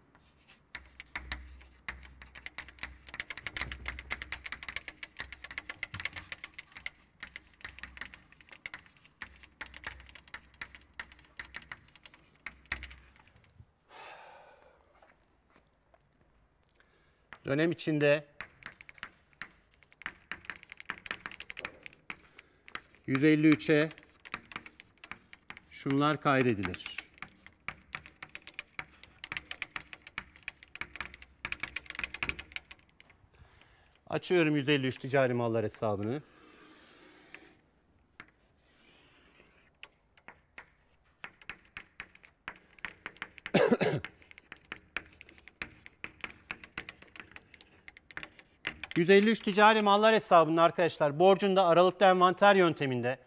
dönem içinde 153'e şunlar kaydedilir. Açıyorum 153 ticari mallar hesabını. 153 ticari mallar hesabında arkadaşlar borcunda aralıklı envanter yönteminde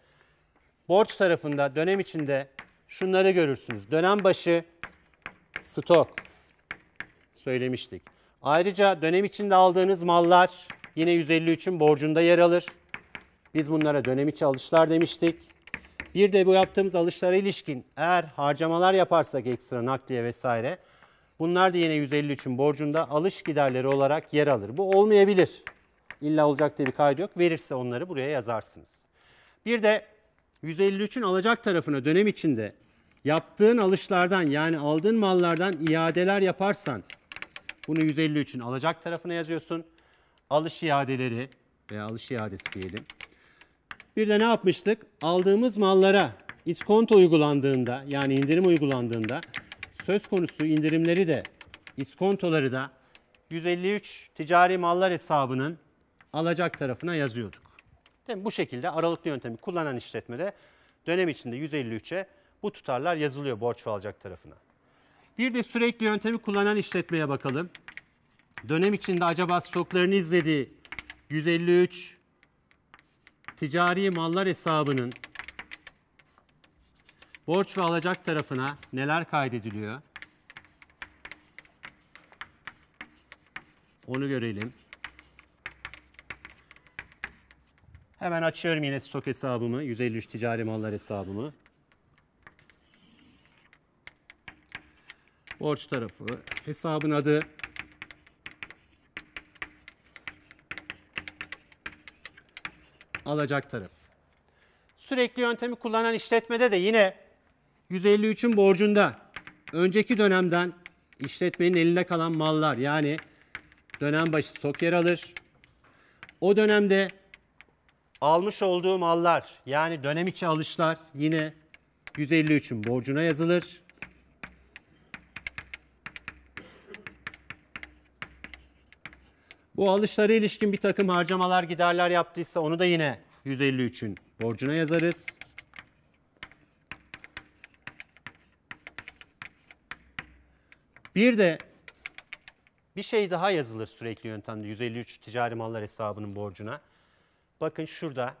borç tarafında dönem içinde şunları görürsünüz. Dönem başı stok söylemiştik. Ayrıca dönem içinde aldığınız mallar yine 153'ün borcunda yer alır. Biz bunlara dönem içi alışlar demiştik. Bir de bu yaptığımız alışlara ilişkin eğer harcamalar yaparsak ekstra nakliye vesaire Bunlar da yine 153'ün borcunda alış giderleri olarak yer alır. Bu olmayabilir. İlla olacak diye bir kaydı yok. Verirse onları buraya yazarsınız. Bir de 153'ün alacak tarafına dönem içinde yaptığın alışlardan yani aldığın mallardan iadeler yaparsan bunu 153'ün alacak tarafına yazıyorsun. Alış iadeleri veya alış iadesi diyelim. Bir de ne yapmıştık? Aldığımız mallara iskonto uygulandığında yani indirim uygulandığında söz konusu indirimleri de iskontoları da 153 ticari mallar hesabının alacak tarafına yazıyorduk. Değil mi? Bu şekilde aralıklı yöntemi kullanan işletmede dönem içinde 153'e bu tutarlar yazılıyor borç ve alacak tarafına. Bir de sürekli yöntemi kullanan işletmeye bakalım. Dönem içinde acaba stoklarını izlediği 153 ticari mallar hesabının borç ve alacak tarafına neler kaydediliyor? Onu görelim. Hemen açıyorum yine stok hesabımı, 153 ticari mallar hesabımı. Borç tarafı, hesabın adı alacak taraf. Sürekli yöntemi kullanan işletmede de yine 153'ün borcunda önceki dönemden işletmenin elinde kalan mallar yani dönem başı stok yer alır. O dönemde almış olduğu mallar yani dönem içi alışlar yine 153'ün borcuna yazılır. Bu alışlara ilişkin bir takım harcamalar giderler yaptıysa onu da yine 153'ün borcuna yazarız. Bir de bir şey daha yazılır sürekli yöntemde 153 ticari mallar hesabının borcuna. Bakın şurada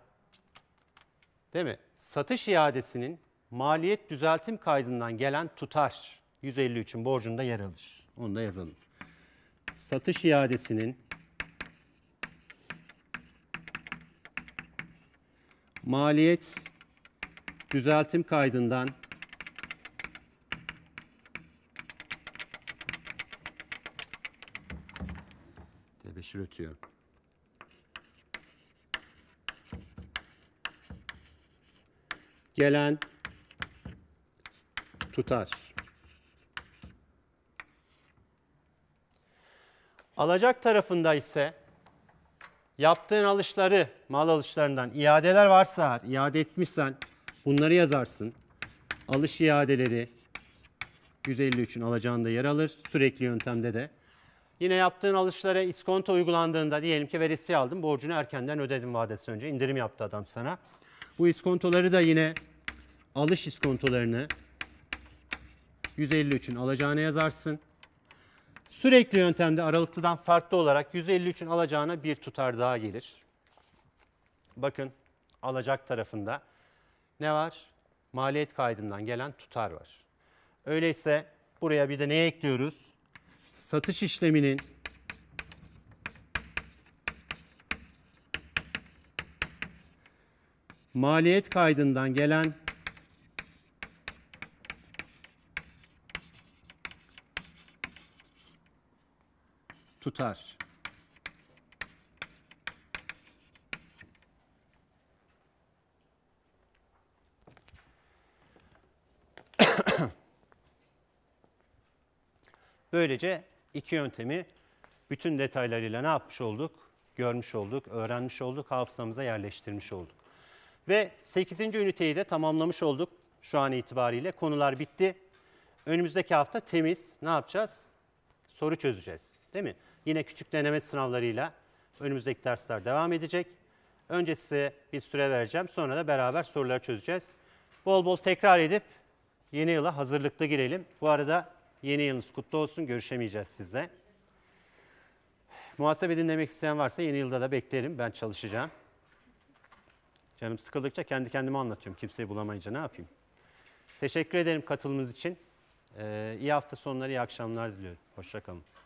değil mi? Satış iadesinin maliyet düzeltim kaydından gelen tutar 153'ün borcunda yer alır. Onu da yazalım. Satış iadesinin maliyet düzeltim kaydından sürütüyor. Gelen tutar. Alacak tarafında ise yaptığın alışları, mal alışlarından iadeler varsa, iade etmişsen bunları yazarsın. Alış iadeleri 153'ün alacağında yer alır. Sürekli yöntemde de Yine yaptığın alışlara iskonto uygulandığında diyelim ki verisi aldım borcunu erkenden ödedim vadesi önce indirim yaptı adam sana. Bu iskontoları da yine alış iskontolarını 153'ün alacağına yazarsın. Sürekli yöntemde aralıklıdan farklı olarak 153'ün alacağına bir tutar daha gelir. Bakın alacak tarafında ne var? Maliyet kaydından gelen tutar var. Öyleyse buraya bir de ne ekliyoruz? satış işleminin maliyet kaydından gelen tutar. Böylece iki yöntemi bütün detaylarıyla ne yapmış olduk? Görmüş olduk, öğrenmiş olduk, hafızamıza yerleştirmiş olduk. Ve 8. üniteyi de tamamlamış olduk şu an itibariyle. Konular bitti. Önümüzdeki hafta temiz ne yapacağız? Soru çözeceğiz değil mi? Yine küçük deneme sınavlarıyla önümüzdeki dersler devam edecek. Önce size bir süre vereceğim sonra da beraber soruları çözeceğiz. Bol bol tekrar edip yeni yıla hazırlıklı girelim. Bu arada Yeni yılınız kutlu olsun. Görüşemeyeceğiz sizle. Muhasebe dinlemek isteyen varsa yeni yılda da beklerim. Ben çalışacağım. Canım sıkıldıkça kendi kendime anlatıyorum. Kimseyi bulamayınca ne yapayım? Teşekkür ederim katılımınız için. Ee, iyi hafta sonları, iyi akşamlar diliyorum. Hoşçakalın.